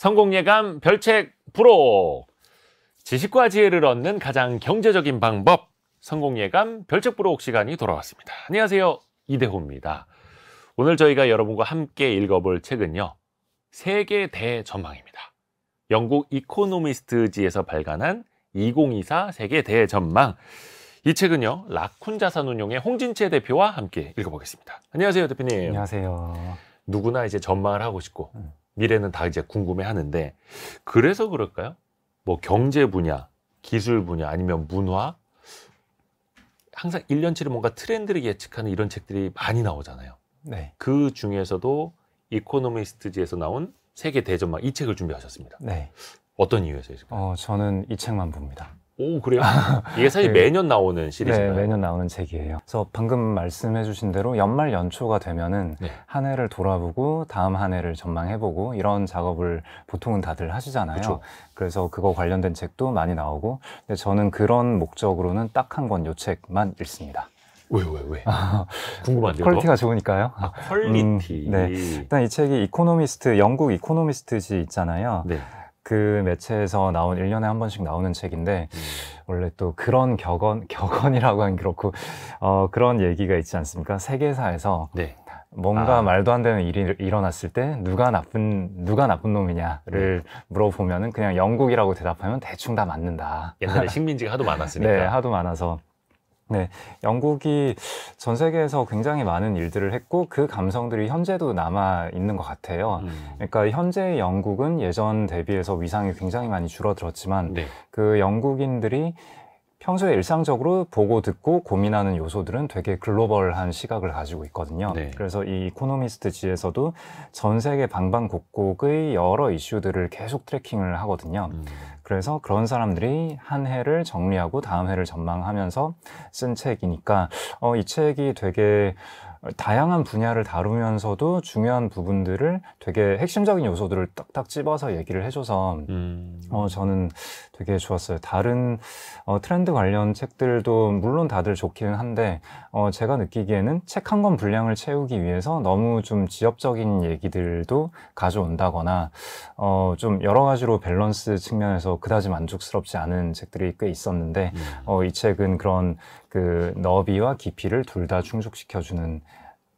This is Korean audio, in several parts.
성공 예감 별책 프로 지식과 지혜를 얻는 가장 경제적인 방법 성공 예감 별책 프로 시간이 돌아왔습니다. 안녕하세요 이대호입니다. 오늘 저희가 여러분과 함께 읽어볼 책은요 세계 대전망입니다. 영국 이코노미스트지에서 발간한 2024 세계 대전망 이 책은요 라쿤 자산운용의 홍진채 대표와 함께 읽어보겠습니다. 안녕하세요 대표님. 안녕하세요. 누구나 이제 전망을 하고 싶고 음. 미래는 다 이제 궁금해 하는데 그래서 그럴까요? 뭐 경제 분야, 기술 분야 아니면 문화 항상 1년치를 뭔가 트렌드를 예측하는 이런 책들이 많이 나오잖아요. 네. 그 중에서도 이코노미스트지에서 나온 세계 대전망 이 책을 준비하셨습니다. 네. 어떤 이유에서 이 어, 저는 이 책만 봅니다. 오 그래요? 이게 사실 그, 매년 나오는 시리즈인요 네, 매년 나오는 책이에요. 그래서 방금 말씀해주신 대로 연말 연초가 되면은 네. 한 해를 돌아보고 다음 한 해를 전망해보고 이런 작업을 보통은 다들 하시잖아요. 그쵸. 그래서 그거 관련된 책도 많이 나오고, 근데 저는 그런 목적으로는 딱 한권요 책만 읽습니다. 왜, 왜, 왜? 아, 궁금한데요? 퀄리티가 좋으니까요. 아, 퀄리티. 음, 네. 일단 이 책이 이코노미스트, 영국 이코노미스트지 있잖아요. 네. 그 매체에서 나온 1년에한 번씩 나오는 책인데 음. 원래 또 그런 격언 격언이라고 하긴 그렇고 어 그런 얘기가 있지 않습니까? 세계사에서 네. 뭔가 아. 말도 안 되는 일이 일어났을 때 누가 나쁜 누가 나쁜 놈이냐를 네. 물어보면은 그냥 영국이라고 대답하면 대충 다 맞는다. 옛날에 식민지가 하도 많았으니까. 네, 하도 많아서 네, 영국이 전 세계에서 굉장히 많은 일들을 했고 그 감성들이 현재도 남아 있는 것 같아요. 음. 그러니까 현재 영국은 예전 대비해서 위상이 굉장히 많이 줄어들었지만 네. 그 영국인들이 평소에 일상적으로 보고 듣고 고민하는 요소들은 되게 글로벌한 시각을 가지고 있거든요. 네. 그래서 이 이코노미스트지에서도 전 세계 방방곡곡의 여러 이슈들을 계속 트래킹을 하거든요. 음. 그래서 그런 사람들이 한 해를 정리하고 다음 해를 전망하면서 쓴 책이니까 어, 이 책이 되게 다양한 분야를 다루면서도 중요한 부분들을 되게 핵심적인 요소들을 딱딱 집어서 얘기를 해줘서 음. 어, 저는 되게 좋았어요. 다른 어, 트렌드 관련 책들도 물론 다들 좋기는 한데 어, 제가 느끼기에는 책 한 권 분량을 채우기 위해서 너무 좀 지엽적인 얘기들도 가져온다거나 어, 좀 여러 가지로 밸런스 측면에서 그다지 만족스럽지 않은 책들이 꽤 있었는데 음. 어, 이 책은 그런 그 너비와 깊이를 둘 다 충족시켜주는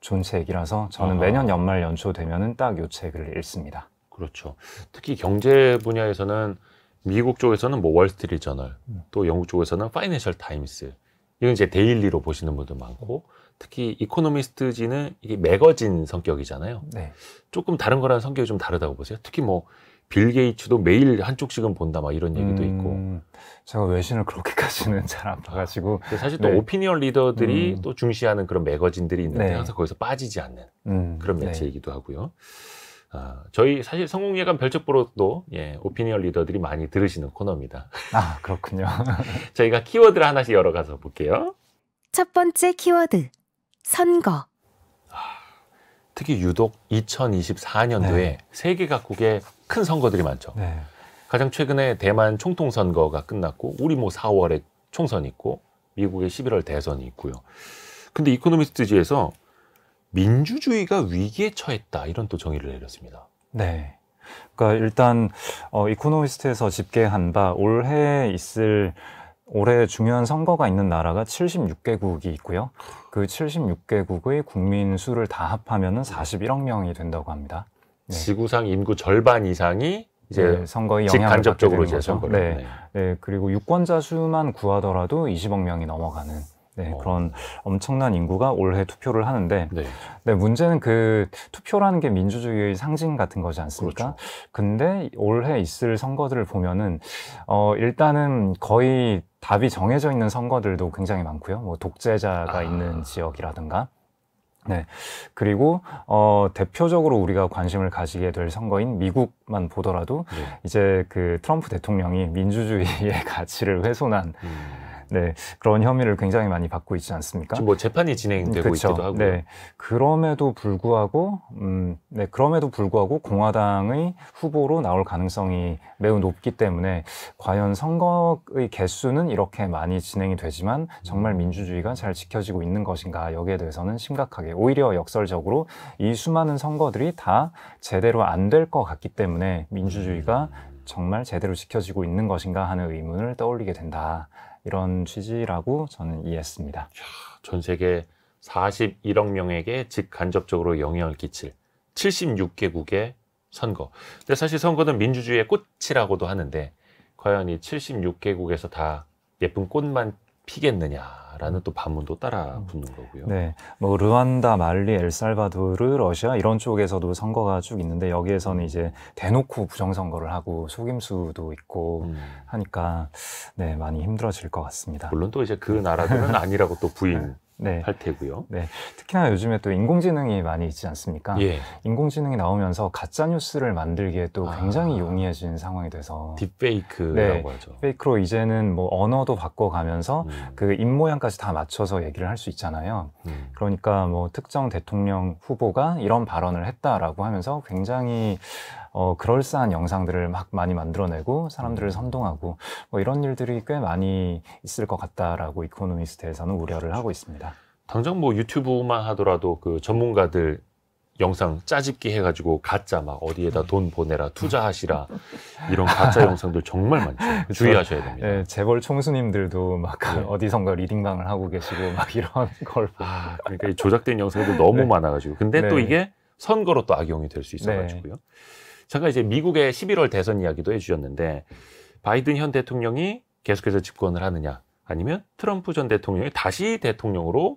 존책이라서 저는 매년 연말 연초 되면은 딱 요 책을 읽습니다. 그렇죠. 특히 경제 분야에서는 미국 쪽에서는 뭐 월스트리트 저널, 음. 또 영국 쪽에서는 파이낸셜 타임스 이건 이제 데일리로 보시는 분도 많고 특히 이코노미스트지는 이게 매거진 성격이잖아요. 네. 조금 다른 거랑 성격이 좀 다르다고 보세요. 특히 뭐빌 게이츠도 매일 한쪽씩은 본다 막 이런 얘기도 있고 음, 제가 외신을 그렇게까지는 잘 안 봐가지고 사실 또 네. 오피니언 리더들이 음. 또 중시하는 그런 매거진들이 있는데 네. 항상 거기서 빠지지 않는 음, 그런 네. 매체이기도 하고요. 아, 저희 사실 성공예감 별책보로도 예, 오피니언 리더들이 많이 들으시는 코너입니다. 아 그렇군요. 저희가 키워드를 하나씩 열어가서 볼게요. 첫 번째 키워드 선거. 아, 특히 유독 2024년도에 네. 세계 각국의 큰 선거들이 많죠. 네. 가장 최근에 대만 총통 선거가 끝났고 우리 뭐 4월에 총선이 있고 미국의 11월 대선이 있고요. 근데 이코노미스트지에서 민주주의가 위기에 처했다 이런 또 정의를 내렸습니다. 네. 그러니까 일단 어, 이코노미스트에서 집계한 바 올해 있을 올해 중요한 선거가 있는 나라가 76개국이 있고요. 그 76개국의 국민 수를 다 합하면은 41억 명이 된다고 합니다. 네. 지구상 인구 절반 이상이 이제 네, 선거에 직간접적으로 이 선거를. 네. 네. 네. 그리고 유권자 수만 구하더라도 20억 명이 넘어가는 네, 어. 그런 엄청난 인구가 올해 투표를 하는데 네. 네, 문제는 그 투표라는 게 민주주의의 상징 같은 거지 않습니까? 그렇죠. 근데 올해 있을 선거들을 보면은 어 일단은 거의 답이 정해져 있는 선거들도 굉장히 많고요. 뭐 독재자가 아. 있는 지역이라든가 네. 그리고 어 대표적으로 우리가 관심을 가지게 될 선거인 미국만 보더라도 네. 이제 그 트럼프 대통령이 민주주의의 가치를 훼손한 음. 네, 그런 혐의를 굉장히 많이 받고 있지 않습니까? 지금 뭐 재판이 진행되고 음, 그쵸, 있기도 하고. 네, 그럼에도 불구하고, 음, 네, 그럼에도 불구하고 공화당의 후보로 나올 가능성이 매우 높기 때문에 과연 선거의 개수는 이렇게 많이 진행이 되지만 정말 음. 민주주의가 잘 지켜지고 있는 것인가 여기에 대해서는 심각하게 오히려 역설적으로 이 수많은 선거들이 다 제대로 안 될 것 같기 때문에 민주주의가 음. 정말 제대로 지켜지고 있는 것인가 하는 의문을 떠올리게 된다. 이런 취지라고 저는 이해했습니다. 전 세계 41억 명에게 직간접적으로 영향을 끼칠 76개국의 선거. 근데 사실 선거는 민주주의의 꽃이라고도 하는데 과연 이 76개국에서 다 예쁜 꽃만 피겠느냐라는 음. 또 반문도 따라 음. 붙는 거고요. 네, 뭐 르완다, 말리, 엘살바도르, 러시아 이런 쪽에서도 선거가 쭉 있는데 여기에서는 음. 이제 대놓고 부정 선거를 하고 속임수도 있고 하니까 네 많이 힘들어질 것 같습니다. 물론 또 이제 그 나라들은 아니라고 또 부인 네. 네. 할 테고요. 네. 특히나 요즘에 또 인공지능이 많이 있지 않습니까? 예. 인공지능이 나오면서 가짜 뉴스를 만들기에 또 아. 굉장히 아. 용이해진 상황이 돼서 딥페이크라고 네. 하죠. 페이크로 이제는 뭐 언어도 바꿔가면서 음. 그입 모양까지 다 맞춰서 얘기를 할 수 있잖아요. 음. 그러니까 뭐 특정 대통령 후보가 이런 발언을 했다라고 하면서 굉장히 어, 그럴싸한 영상들을 막 많이 만들어내고 사람들을 음. 선동하고 뭐 이런 일들이 꽤 많이 있을 것 같다라고 이코노미스트에서는 우려를 하고 있습니다. 당장 뭐 유튜브만 하더라도 그 전문가들 영상 짜집기 해가지고 가짜 막 어디에다 음. 돈 보내라 투자하시라 이런 가짜 영상들 정말 많죠. 그쵸? 주의하셔야 됩니다. 네, 재벌 총수님들도 막 네. 어디선가 리딩강을 하고 계시고 막 이런 걸. 아, 그러니까 조작된 영상도 너무 네. 많아가지고. 근데 또 네. 이게 선거로 또 악용이 될 수 있어가지고요. 네. 잠깐 이제 미국의 11월 대선 이야기도 해주셨는데 바이든 현 대통령이 계속해서 집권을 하느냐 아니면 트럼프 전 대통령이 다시 대통령으로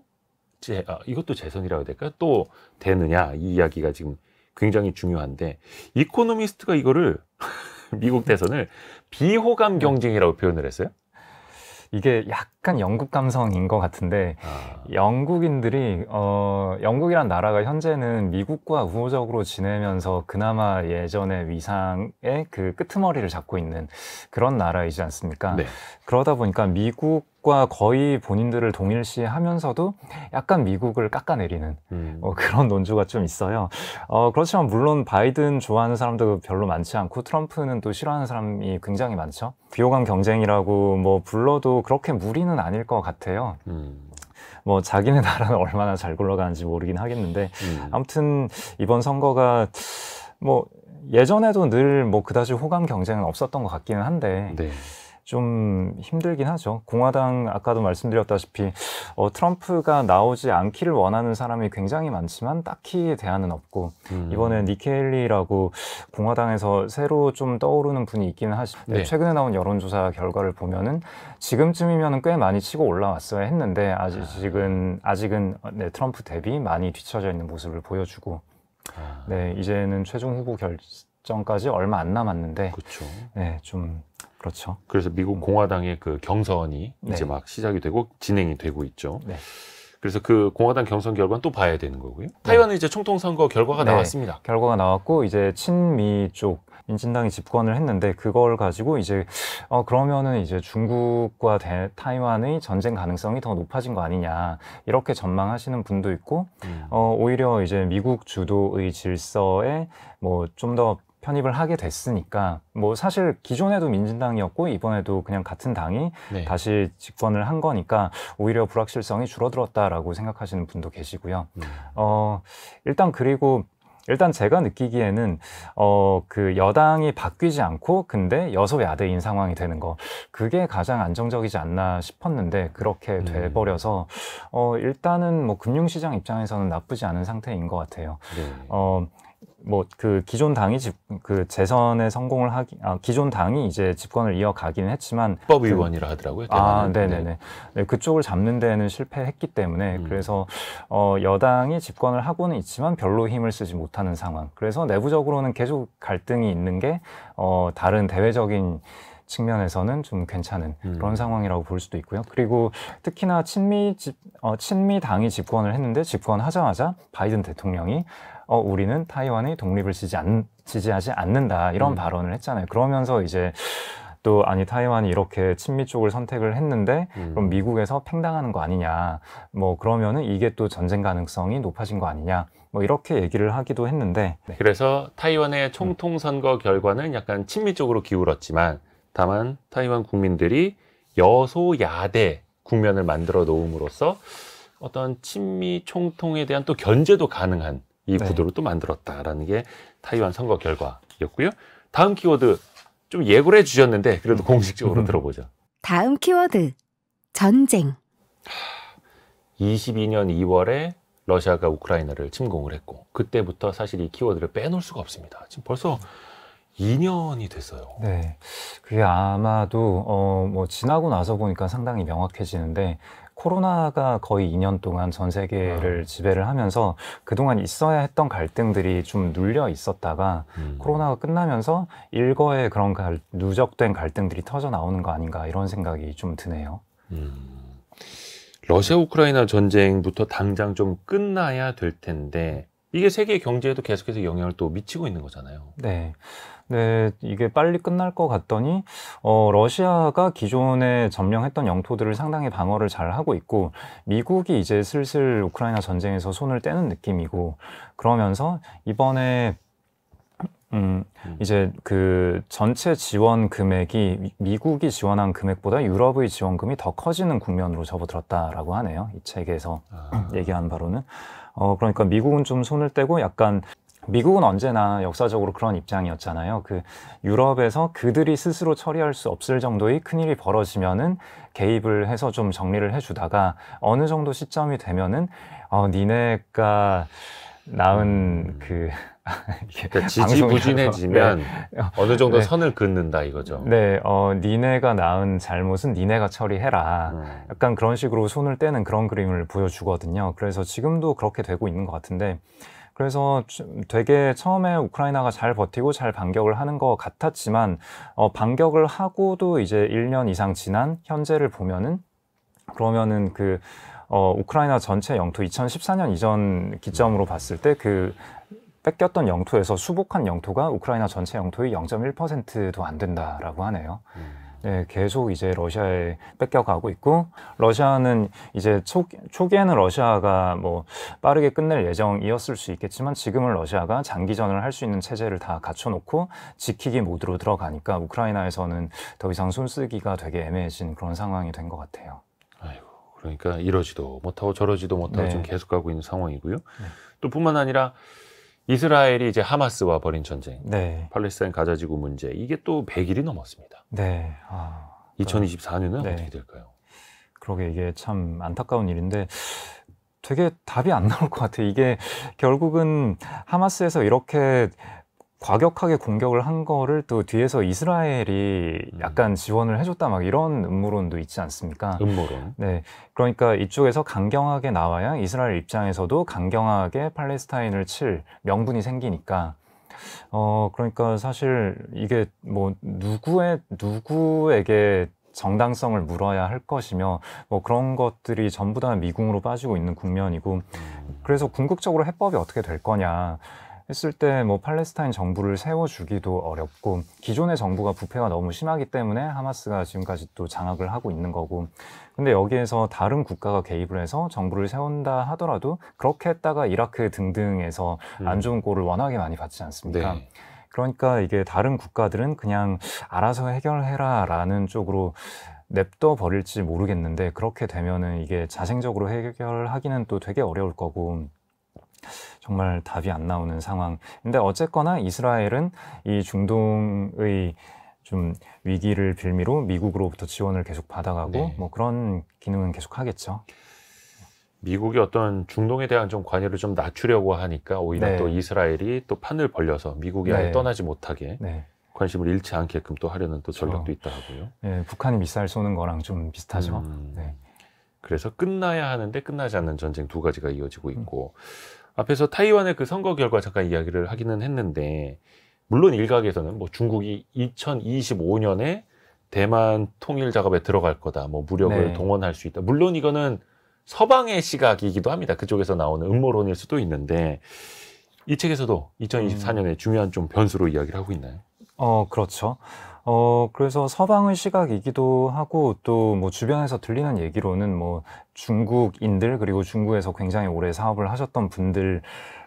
제, 아, 이것도 재선이라고 해야 될까 요또 되느냐 이 이야기가 지금 굉장히 중요한데 이코노미스트가 이거를 미국 대선을 비호감 네. 경쟁이라고 표현을 했어요. 이게 약간 영국 감성인 것 같은데 아. 영국인들이 어, 영국이란 나라가 현재는 미국과 우호적으로 지내면서 그나마 예전의 위상의 그 끄트머리를 잡고 있는 그런 나라이지 않습니까? 네. 그러다 보니까 미국 미국과 거의 본인들을 동일시하면서도 약간 미국을 깎아내리는 음. 어, 그런 논조가 좀 있어요. 어, 그렇지만 물론 바이든 좋아하는 사람도 별로 많지 않고 트럼프는 또 싫어하는 사람이 굉장히 많죠. 비호감 경쟁이라고 뭐 불러도 그렇게 무리는 아닐 것 같아요. 음. 뭐 자기네 나라는 얼마나 잘 굴러가는지 모르긴 하겠는데 음. 아무튼 이번 선거가 뭐 예전에도 늘 뭐 그다지 호감 경쟁은 없었던 것 같기는 한데 네. 좀 힘들긴 하죠. 공화당 아까도 말씀드렸다시피 어, 트럼프가 나오지 않기를 원하는 사람이 굉장히 많지만 딱히 대안은 없고 음. 이번에 니켈리라고 공화당에서 새로 좀 떠오르는 분이 있기는 하시는 네. 최근에 나온 여론조사 결과를 보면은 지금쯤이면꽤 많이 치고 올라왔어야 했는데 아. 아직은 아직은 어, 네, 트럼프 대비 많이 뒤처져 있는 모습을 보여주고 아. 네 이제는 최종 후보 결정까지 얼마 안 남았는데 그쵸. 네, 좀 그렇죠. 그래서 미국 공화당의 그 경선이 네. 이제 막 시작이 되고 진행이 되고 있죠. 네. 그래서 그 공화당 경선 결과는 또 봐야 되는 거고요. 네. 타이완은 이제 총통 선거 결과가 네. 나왔습니다. 결과가 나왔고 이제 친미 쪽 민진당이 집권을 했는데 그걸 가지고 이제 어 그러면은 이제 중국과 대, 타이완의 전쟁 가능성이 더 높아진 거 아니냐 이렇게 전망하시는 분도 있고 음. 어 오히려 이제 미국 주도의 질서에 뭐좀더 편입을 하게 됐으니까 뭐 사실 기존에도 민진당이었고 이번에도 그냥 같은 당이 네. 다시 집권을 한 거니까 오히려 불확실성이 줄어들었다라고 생각하시는 분도 계시고요. 음. 어 일단 그리고 일단 제가 느끼기에는 어그 여당이 바뀌지 않고 근데 여소야대인 상황이 되는 거 그게 가장 안정적이지 않나 싶었는데 그렇게 음. 네. 돼 버려서 어 일단은 뭐 금융시장 입장에서는 나쁘지 않은 상태인 것 같아요. 네. 어 뭐그 기존 당이 집, 그 재선에 성공을 하기 아, 기존 당이 이제 집권을 이어가기는 했지만 그 법의원이라 그, 하더라고요. 아, 네. 네네네. 네. 네, 그쪽을 잡는 데는 실패했기 때문에 음. 그래서 어, 여당이 집권을 하고는 있지만 별로 힘을 쓰지 못하는 상황. 그래서 내부적으로는 계속 갈등이 있는 게 어, 다른 대외적인 측면에서는 좀 괜찮은 음. 그런 상황이라고 볼 수도 있고요. 그리고 특히나 친미 집, 어, 친미 당이 집권을 했는데 집권하자마자 바이든 대통령이 어, 우리는 타이완의 독립을 지지 않, 지지하지 않는다 이런 음. 발언을 했잖아요. 그러면서 이제 또 아니 타이완이 이렇게 친미 쪽을 선택을 했는데 음. 그럼 미국에서 팽당하는 거 아니냐 뭐 그러면은 이게 또 전쟁 가능성이 높아진 거 아니냐 뭐 이렇게 얘기를 하기도 했는데 네. 그래서 타이완의 총통 선거 음. 결과는 약간 친미 쪽으로 기울었지만 다만 타이완 국민들이 여소야대 국면을 만들어 놓음으로써 어떤 친미 총통에 대한 또 견제도 가능한 이 네. 구도를 또 만들었다라는 게 타이완 선거 결과였고요. 다음 키워드 좀 예고를 해주셨는데 그래도 음. 공식적으로 음. 들어보죠. 다음 키워드 전쟁. 22년 2월에 러시아가 우크라이나를 침공을 했고 그때부터 사실 이 키워드를 빼놓을 수가 없습니다. 지금 벌써 2년이 됐어요. 네. 그게 아마도, 어, 뭐, 지나고 나서 보니까 상당히 명확해지는데, 코로나가 거의 2년 동안 전 세계를 아. 지배를 하면서 그동안 있어야 했던 갈등들이 좀 눌려 있었다가 음. 코로나가 끝나면서 일거에 그런 갈, 누적된 갈등들이 터져 나오는 거 아닌가 이런 생각이 좀 드네요. 음. 러시아 우크라이나 전쟁부터 당장 좀 끝나야 될 텐데 이게 세계 경제에도 계속해서 영향을 또 미치고 있는 거잖아요. 네. 근데 네, 이게 빨리 끝날 것 같더니 어, 러시아가 기존에 점령했던 영토들을 상당히 방어를 잘 하고 있고 미국이 이제 슬슬 우크라이나 전쟁에서 손을 떼는 느낌이고 그러면서 이번에 음, 음. 이제 그 전체 지원 금액이 미국이 지원한 금액보다 유럽의 지원금이 더 커지는 국면으로 접어들었다라고 하네요. 이 책에서 아. 얘기한 바로는. 어, 그러니까 미국은 좀 손을 떼고 약간 미국은 언제나 역사적으로 그런 입장이었잖아요. 그 유럽에서 그들이 스스로 처리할 수 없을 정도의 큰일이 벌어지면은 개입을 해서 좀 정리를 해주다가 어느 정도 시점이 되면은 어, 니네가 낳은 음. 그 그러니까 지지부진해지면 네. 어, 어느 정도 네. 선을 긋는다 이거죠. 네, 어, 니네가 낳은 잘못은 니네가 처리해라. 음. 약간 그런 식으로 손을 떼는 그런 그림을 보여주거든요. 그래서 지금도 그렇게 되고 있는 것 같은데 그래서 되게 처음에 우크라이나가 잘 버티고 잘 반격을 하는 것 같았지만 어, 반격을 하고도 이제 1년 이상 지난 현재를 보면은 그러면은 그 어, 우크라이나 전체 영토 2014년 이전 기점으로 봤을 때 그 뺏겼던 영토에서 수복한 영토가 우크라이나 전체 영토의 0.1%도 안 된다라고 하네요. 음. 네, 계속 이제 러시아에 뺏겨가고 있고 러시아는 이제 초, 초기에는 러시아가 뭐 빠르게 끝낼 예정이었을 수 있겠지만 지금은 러시아가 장기전을 할 수 있는 체제를 다 갖춰놓고 지키기 모드로 들어가니까 우크라이나에서는 더 이상 손쓰기가 되게 애매해진 그런 상황이 된 것 같아요. 아이고 그러니까 이러지도 못하고 저러지도 못하고 네. 지금 계속 가고 있는 상황이고요. 네. 또 뿐만 아니라 이스라엘이 이제 하마스와 벌인 전쟁, 네. 팔레스타인 가자지구 문제 이게 또 100일이 넘었습니다. 네. 아, 2024년은 네. 어떻게 될까요? 그러게 이게 참 안타까운 일인데 되게 답이 안 나올 것 같아요. 이게 결국은 하마스에서 이렇게 과격하게 공격을 한 거를 또 뒤에서 이스라엘이 음. 약간 지원을 해줬다 막 이런 음모론도 있지 않습니까? 음모론. 네. 그러니까 이쪽에서 강경하게 나와야 이스라엘 입장에서도 강경하게 팔레스타인을 칠 명분이 생기니까 어 그러니까 사실 이게 뭐 누구의 누구에게 정당성을 물어야 할 것이며 뭐 그런 것들이 전부 다 미궁으로 빠지고 있는 국면이고 음. 그래서 궁극적으로 해법이 어떻게 될 거냐 했을 때 뭐 팔레스타인 정부를 세워주기도 어렵고 기존의 정부가 부패가 너무 심하기 때문에 하마스가 지금까지 또 장악을 하고 있는 거고 근데 여기에서 다른 국가가 개입을 해서 정부를 세운다 하더라도 그렇게 했다가 이라크 등등에서 음. 안 좋은 꼴을 워낙에 많이 받지 않습니까? 네. 그러니까 이게 다른 국가들은 그냥 알아서 해결해라 라는 쪽으로 냅둬 버릴지 모르겠는데 그렇게 되면은 이게 자생적으로 해결하기는 또 되게 어려울 거고 정말 답이 안 나오는 상황. 근데 어쨌거나 이스라엘은 이 중동의 좀 위기를 빌미로 미국으로부터 지원을 계속 받아가고 네. 뭐 그런 기능은 계속 하겠죠. 미국이 어떤 중동에 대한 좀 관여를 좀 낮추려고 하니까 오히려 네. 또 이스라엘이 또 판을 벌려서 미국이 네. 아예 떠나지 못하게 네. 관심을 잃지 않게끔 또 하려는 또 그렇죠. 전략도 있다고요. 네, 북한이 미사일 쏘는 거랑 좀 비슷하죠. 음, 네. 그래서 끝나야 하는데 끝나지 않는 전쟁 두 가지가 이어지고 있고 음. 앞에서 타이완의 그 선거 결과 잠깐 이야기를 하기는 했는데 물론 일각에서는 뭐 중국이 2025년에 대만 통일 작업에 들어갈 거다. 뭐 무력을 네. 동원할 수 있다. 물론 이거는 서방의 시각이기도 합니다. 그쪽에서 나오는 음모론일 수도 있는데 이 책에서도 2024년에 음. 중요한 좀 변수로 이야기를 하고 있나요? 어, 그렇죠. 어, 그래서 서방의 시각이기도 하고 또 뭐 주변에서 들리는 얘기로는 뭐 중국인들 그리고 중국에서 굉장히 오래 사업을 하셨던 분들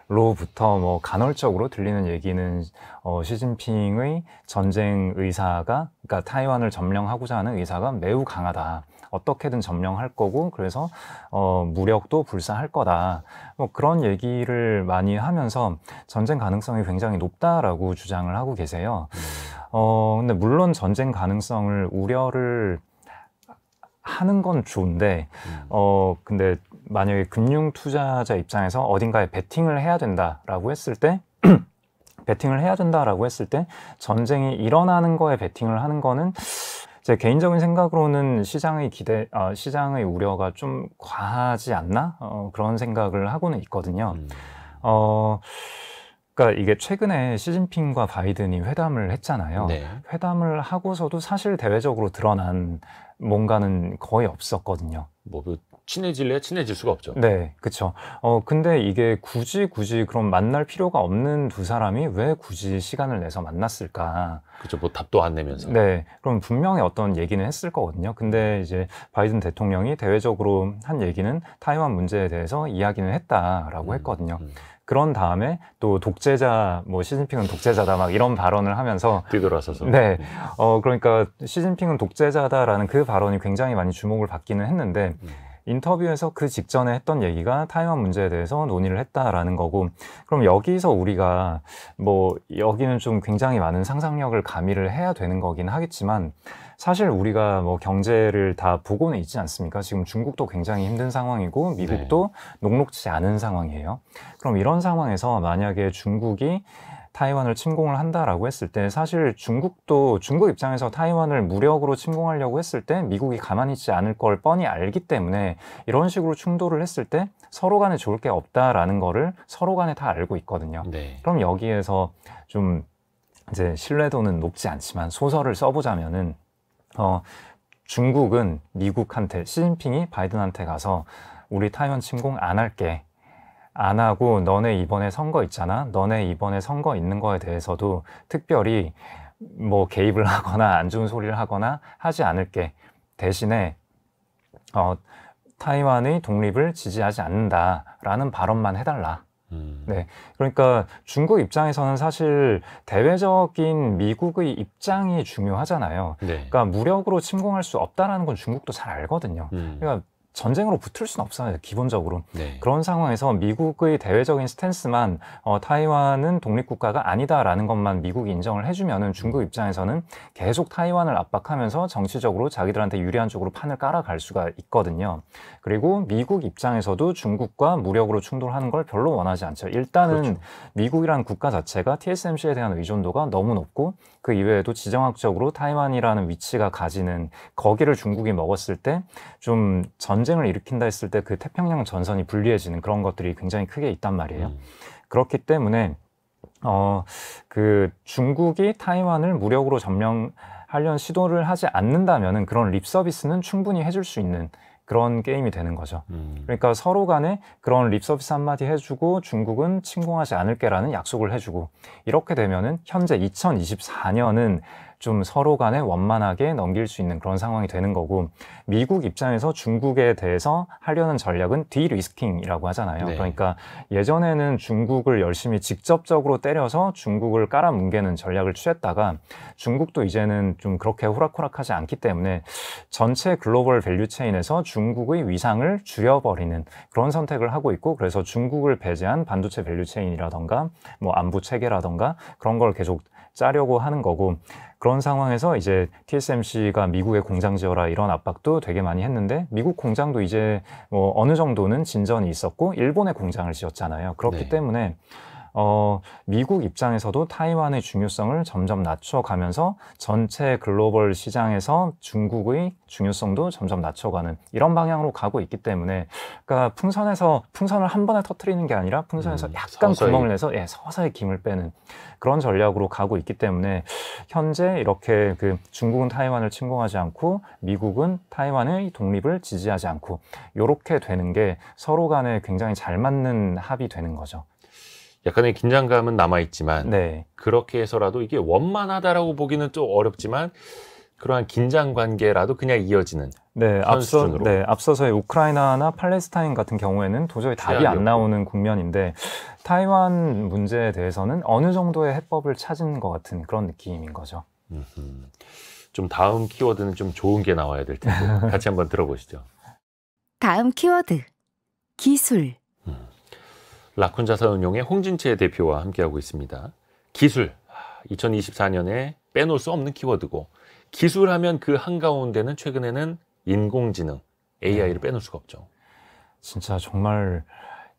로부터 뭐 간헐적으로 들리는 얘기는 어, 시진핑의 전쟁 의사가 그러니까 타이완을 점령하고자 하는 의사가 매우 강하다. 어떻게든 점령할 거고 그래서 어, 무력도 불사할 거다. 뭐 그런 얘기를 많이 하면서 전쟁 가능성이 굉장히 높다라고 주장을 하고 계세요. 음. 어, 근데 물론 전쟁 가능성을 우려를 하는 건 좋은데, 음. 어, 근데 만약에 금융 투자자 입장에서 어딘가에 베팅을 해야 된다라고 했을 때, 베팅을 해야 된다라고 했을 때, 전쟁이 일어나는 거에 베팅을 하는 거는 제 개인적인 생각으로는 시장의 기대, 어, 시장의 우려가 좀 과하지 않나? 어, 그런 생각을 하고는 있거든요. 음. 어, 그러니까 이게 최근에 시진핑과 바이든이 회담을 했잖아요. 네. 회담을 하고서도 사실 대외적으로 드러난 뭔가는 거의 없었거든요. 뭐그 친해질래 친해질 수가 없죠. 네, 그렇죠. 어 근데 이게 굳이 굳이 그럼 만날 필요가 없는 두 사람이 왜 굳이 시간을 내서 만났을까? 그렇죠. 뭐 답도 안 내면서. 네, 그럼 분명히 어떤 얘기는 했을 거거든요. 근데 이제 바이든 대통령이 대외적으로 한 얘기는 타이완 문제에 대해서 이야기는 했다라고 음, 했거든요. 음. 그런 다음에 또 독재자 뭐 시진핑은 독재자다 막 이런 발언을 하면서 뒤돌아서서 네. 음. 어 그러니까 시진핑은 독재자다라는 그 발언이 굉장히 많이 주목을 받기는 했는데 음. 인터뷰에서 그 직전에 했던 얘기가 타이완 문제에 대해서 논의를 했다라는 거고 그럼 여기서 우리가 뭐 여기는 좀 굉장히 많은 상상력을 가미를 해야 되는 거긴 하겠지만 사실 우리가 뭐 경제를 다 보고는 있지 않습니까? 지금 중국도 굉장히 힘든 상황이고 미국도 네. 녹록지 않은 상황이에요. 그럼 이런 상황에서 만약에 중국이 타이완을 침공을 한다라고 했을 때 사실 중국도 중국 입장에서 타이완을 무력으로 침공하려고 했을 때 미국이 가만히 있지 않을 걸 뻔히 알기 때문에 이런 식으로 충돌을 했을 때 서로 간에 좋을 게 없다라는 거를 서로 간에 다 알고 있거든요. 네. 그럼 여기에서 좀 이제 신뢰도는 높지 않지만 소설을 써보자면은 어, 중국은 미국한테 시진핑이 바이든한테 가서 우리 타이완 침공 안 할게 안 하고 너네 이번에 선거 있잖아 너네 이번에 선거 있는 거에 대해서도 특별히 뭐 개입을 하거나 안 좋은 소리를 하거나 하지 않을게 대신에 어, 타이완의 독립을 지지하지 않는다라는 발언만 해달라 음. 네. 그러니까 중국 입장에서는 사실 대외적인 미국의 입장이 중요하잖아요. 네. 그러니까 무력으로 침공할 수 없다라는 건 중국도 잘 알거든요. 음. 그러니까 전쟁으로 붙을 수는 없어요 기본적으로 네. 그런 상황에서 미국의 대외적인 스탠스만 어, 타이완은 독립국가가 아니다라는 것만 미국이 인정을 해주면은 중국 입장에서는 계속 타이완을 압박하면서 정치적으로 자기들한테 유리한 쪽으로 판을 깔아갈 수가 있거든요 그리고 미국 입장에서도 중국과 무력으로 충돌하는 걸 별로 원하지 않죠 일단은 그렇죠. 미국이라는 국가 자체가 TSMC에 대한 의존도가 너무 높고 그 이외에도 지정학적으로 타이완이라는 위치가 가지는 거기를 중국이 먹었을 때 좀 전쟁을 일으킨다 했을 때 그 태평양 전선이 불리해지는 그런 것들이 굉장히 크게 있단 말이에요. 음. 그렇기 때문에 어, 그 중국이 타이완을 무력으로 점령하려는 시도를 하지 않는다면 그런 립 서비스는 충분히 해줄 수 있는 그런 게임이 되는 거죠. 음. 그러니까 서로 간에 그런 립 서비스 한마디 해주고 중국은 침공하지 않을게라는 약속을 해주고 이렇게 되면은 현재 2024년은 좀 서로 간에 원만하게 넘길 수 있는 그런 상황이 되는 거고 미국 입장에서 중국에 대해서 하려는 전략은 디리스킹이라고 하잖아요. 네. 그러니까 예전에는 중국을 열심히 직접적으로 때려서 중국을 깔아뭉개는 전략을 취했다가 중국도 이제는 좀 그렇게 호락호락하지 않기 때문에 전체 글로벌 밸류 체인에서 중국의 위상을 줄여버리는 그런 선택을 하고 있고 그래서 중국을 배제한 반도체 밸류 체인이라던가 뭐 안보 체계라던가 그런 걸 계속 짜려고 하는 거고 그런 상황에서 이제 TSMC가 미국의 공장 지어라 이런 압박도 되게 많이 했는데 미국 공장도 이제 뭐 어느 정도는 진전이 있었고 일본의 공장을 지었잖아요. 그렇기 네. 때문에 어, 미국 입장에서도 타이완의 중요성을 점점 낮춰가면서 전체 글로벌 시장에서 중국의 중요성도 점점 낮춰가는 이런 방향으로 가고 있기 때문에 그러니까 풍선에서 풍선을 한 번에 터트리는 게 아니라 풍선에서 음, 약간 서서히. 구멍을 내서 예, 서서히 김을 빼는 그런 전략으로 가고 있기 때문에 현재 이렇게 그 중국은 타이완을 침공하지 않고 미국은 타이완의 독립을 지지하지 않고 이렇게 되는 게 서로 간에 굉장히 잘 맞는 합이 되는 거죠. 약간의 긴장감은 남아있지만 네. 그렇게 해서라도 이게 원만하다라고 보기는 좀 어렵지만 그러한 긴장 관계라도 그냥 이어지는 네, 앞서, 네, 앞서서의 우크라이나나 팔레스타인 같은 경우에는 도저히 답이 안 나오는 국면인데 타이완 문제에 대해서는 어느 정도의 해법을 찾은 것 같은 그런 느낌인 거죠. 음좀 다음 키워드는 좀 좋은 게 나와야 될 텐데 같이 한번 들어보시죠. 다음 키워드 기술 라쿤 자산운용의 홍진채 대표와 함께하고 있습니다. 기술, 2024년에 아, 빼놓을 수 없는 키워드고 기술하면 그 한가운데는 최근에는 인공지능, AI를 네. 빼놓을 수가 없죠. 진짜 정말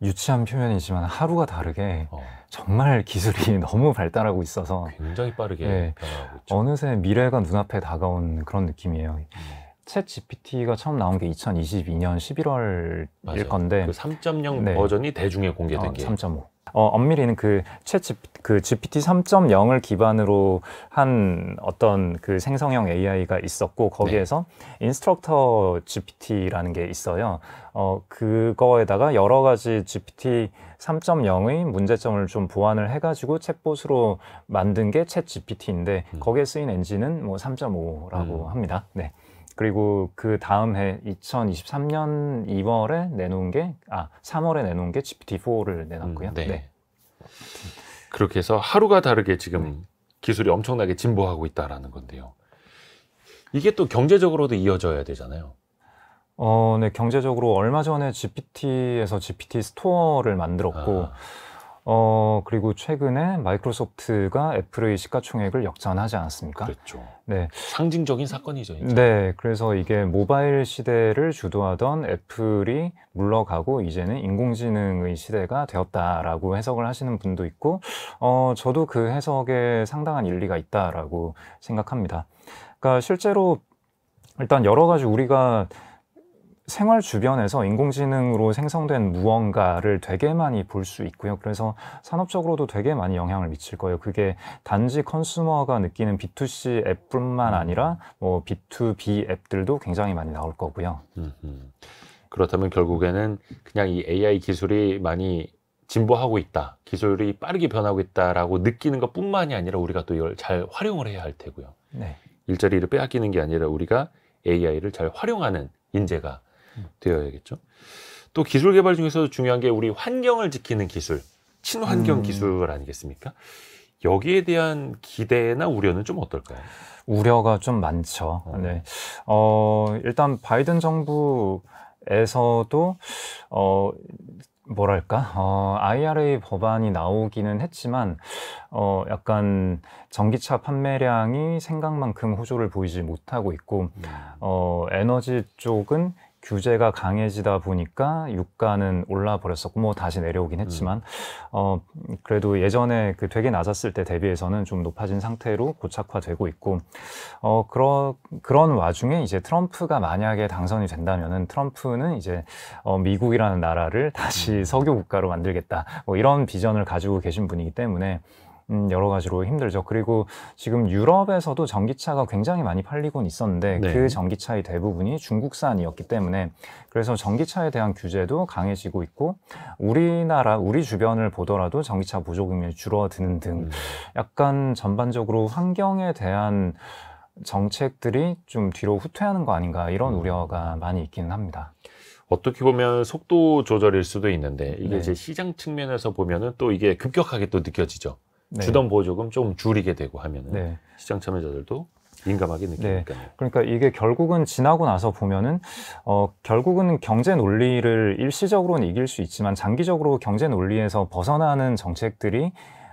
유치한 표현이지만 하루가 다르게 어. 정말 기술이 너무 발달하고 있어서 굉장히 빠르게 네, 변하고 있죠. 어느새 미래가 눈앞에 다가온 그런 느낌이에요. 음. 챗 GPT가 처음 나온 게 2022년 11월일 건데 그3.0 네. 버전이 대중에 공개된 어, 게 3.5. 어, 엄밀히는 그챗 GPT, 그 GPT 3.0을 그 기반으로 한 어떤 그 생성형 AI가 있었고 거기에서 네. 인스트럭터 GPT라는 게 있어요. 어, 그거에다가 여러 가지 GPT 3.0의 문제점을 좀 보완을 해가지고 챗봇으로 만든 게챗 GPT인데 음. 거기에 쓰인 엔진은 뭐 3.5라고 음. 합니다. 네. 그리고 그 다음 해 2023년 2월에 내놓은 게, 아, 3월에 내놓은 게 GPT-4를 내놨고요. 음, 네. 네. 그렇게 해서 하루가 다르게 지금 네. 기술이 엄청나게 진보하고 있다라는 건데요. 이게 또 경제적으로도 이어져야 되잖아요. 어, 네, 경제적으로 얼마 전에 GPT에서 GPT 스토어를 만들었고, 아. 어, 그리고 최근에 마이크로소프트가 애플의 시가총액을 역전하지 않았습니까? 그렇죠. 네. 상징적인 사건이죠. 이제. 네. 그래서 이게 모바일 시대를 주도하던 애플이 물러가고 이제는 인공지능의 시대가 되었다라고 해석을 하시는 분도 있고, 어, 저도 그 해석에 상당한 일리가 있다라고 생각합니다. 그러니까 실제로 일단 여러 가지 우리가 생활 주변에서 인공지능으로 생성된 무언가를 되게 많이 볼 수 있고요. 그래서 산업적으로도 되게 많이 영향을 미칠 거예요. 그게 단지 컨슈머가 느끼는 B2C 앱뿐만 음. 아니라 뭐 B2B 앱들도 굉장히 많이 나올 거고요. 그렇다면 결국에는 그냥 이 AI 기술이 많이 진보하고 있다, 기술이 빠르게 변하고 있다라고 느끼는 것뿐만이 아니라 우리가 또 이걸 잘 활용을 해야 할 테고요. 네. 일자리를 빼앗기는 게 아니라 우리가 AI를 잘 활용하는 인재가 되어야겠죠. 또 기술 개발 중에서 중요한 게 우리 환경을 지키는 기술, 친환경 음. 기술 아니겠습니까? 여기에 대한 기대나 우려는 좀 어떨까요? 우려가 좀 많죠. 음. 네. 어, 일단 바이든 정부에서도 어, 뭐랄까 어, IRA 법안이 나오기는 했지만 어, 약간 전기차 판매량이 생각만큼 호조를 보이지 못하고 있고 음. 어, 에너지 쪽은 규제가 강해지다 보니까 유가는 올라 버렸었고 뭐 다시 내려오긴 했지만 음. 어 그래도 예전에 그 되게 낮았을 때 대비해서는 좀 높아진 상태로 고착화되고 있고 어 그런 그런 와중에 이제 트럼프가 만약에 당선이 된다면은 트럼프는 이제 어 미국이라는 나라를 다시 음. 석유 국가로 만들겠다 뭐 이런 비전을 가지고 계신 분이기 때문에 음, 여러 가지로 힘들죠. 그리고 지금 유럽에서도 전기차가 굉장히 많이 팔리곤 있었는데 네. 그 전기차의 대부분이 중국산이었기 때문에 그래서 전기차에 대한 규제도 강해지고 있고 우리나라 우리 주변을 보더라도 전기차 보조금이 줄어드는 등 음. 약간 전반적으로 환경에 대한 정책들이 좀 뒤로 후퇴하는 거 아닌가 이런 음. 우려가 많이 있기는 합니다. 어떻게 보면 속도 조절일 수도 있는데 이게 네. 이제 시장 측면에서 보면은 또 이게 급격하게 또 느껴지죠. 네. 주던 보조금 조금 줄이게 되고 하면은 네. 시장 참여자들도 민감하게 느끼니까요. 네. 그러니까 이게 결국은 지나고 나서 보면은 어 결국은 경제 논리를 일시적으로는 이길 수 있지만 장기적으로 경제 논리에서 벗어나는 정책들이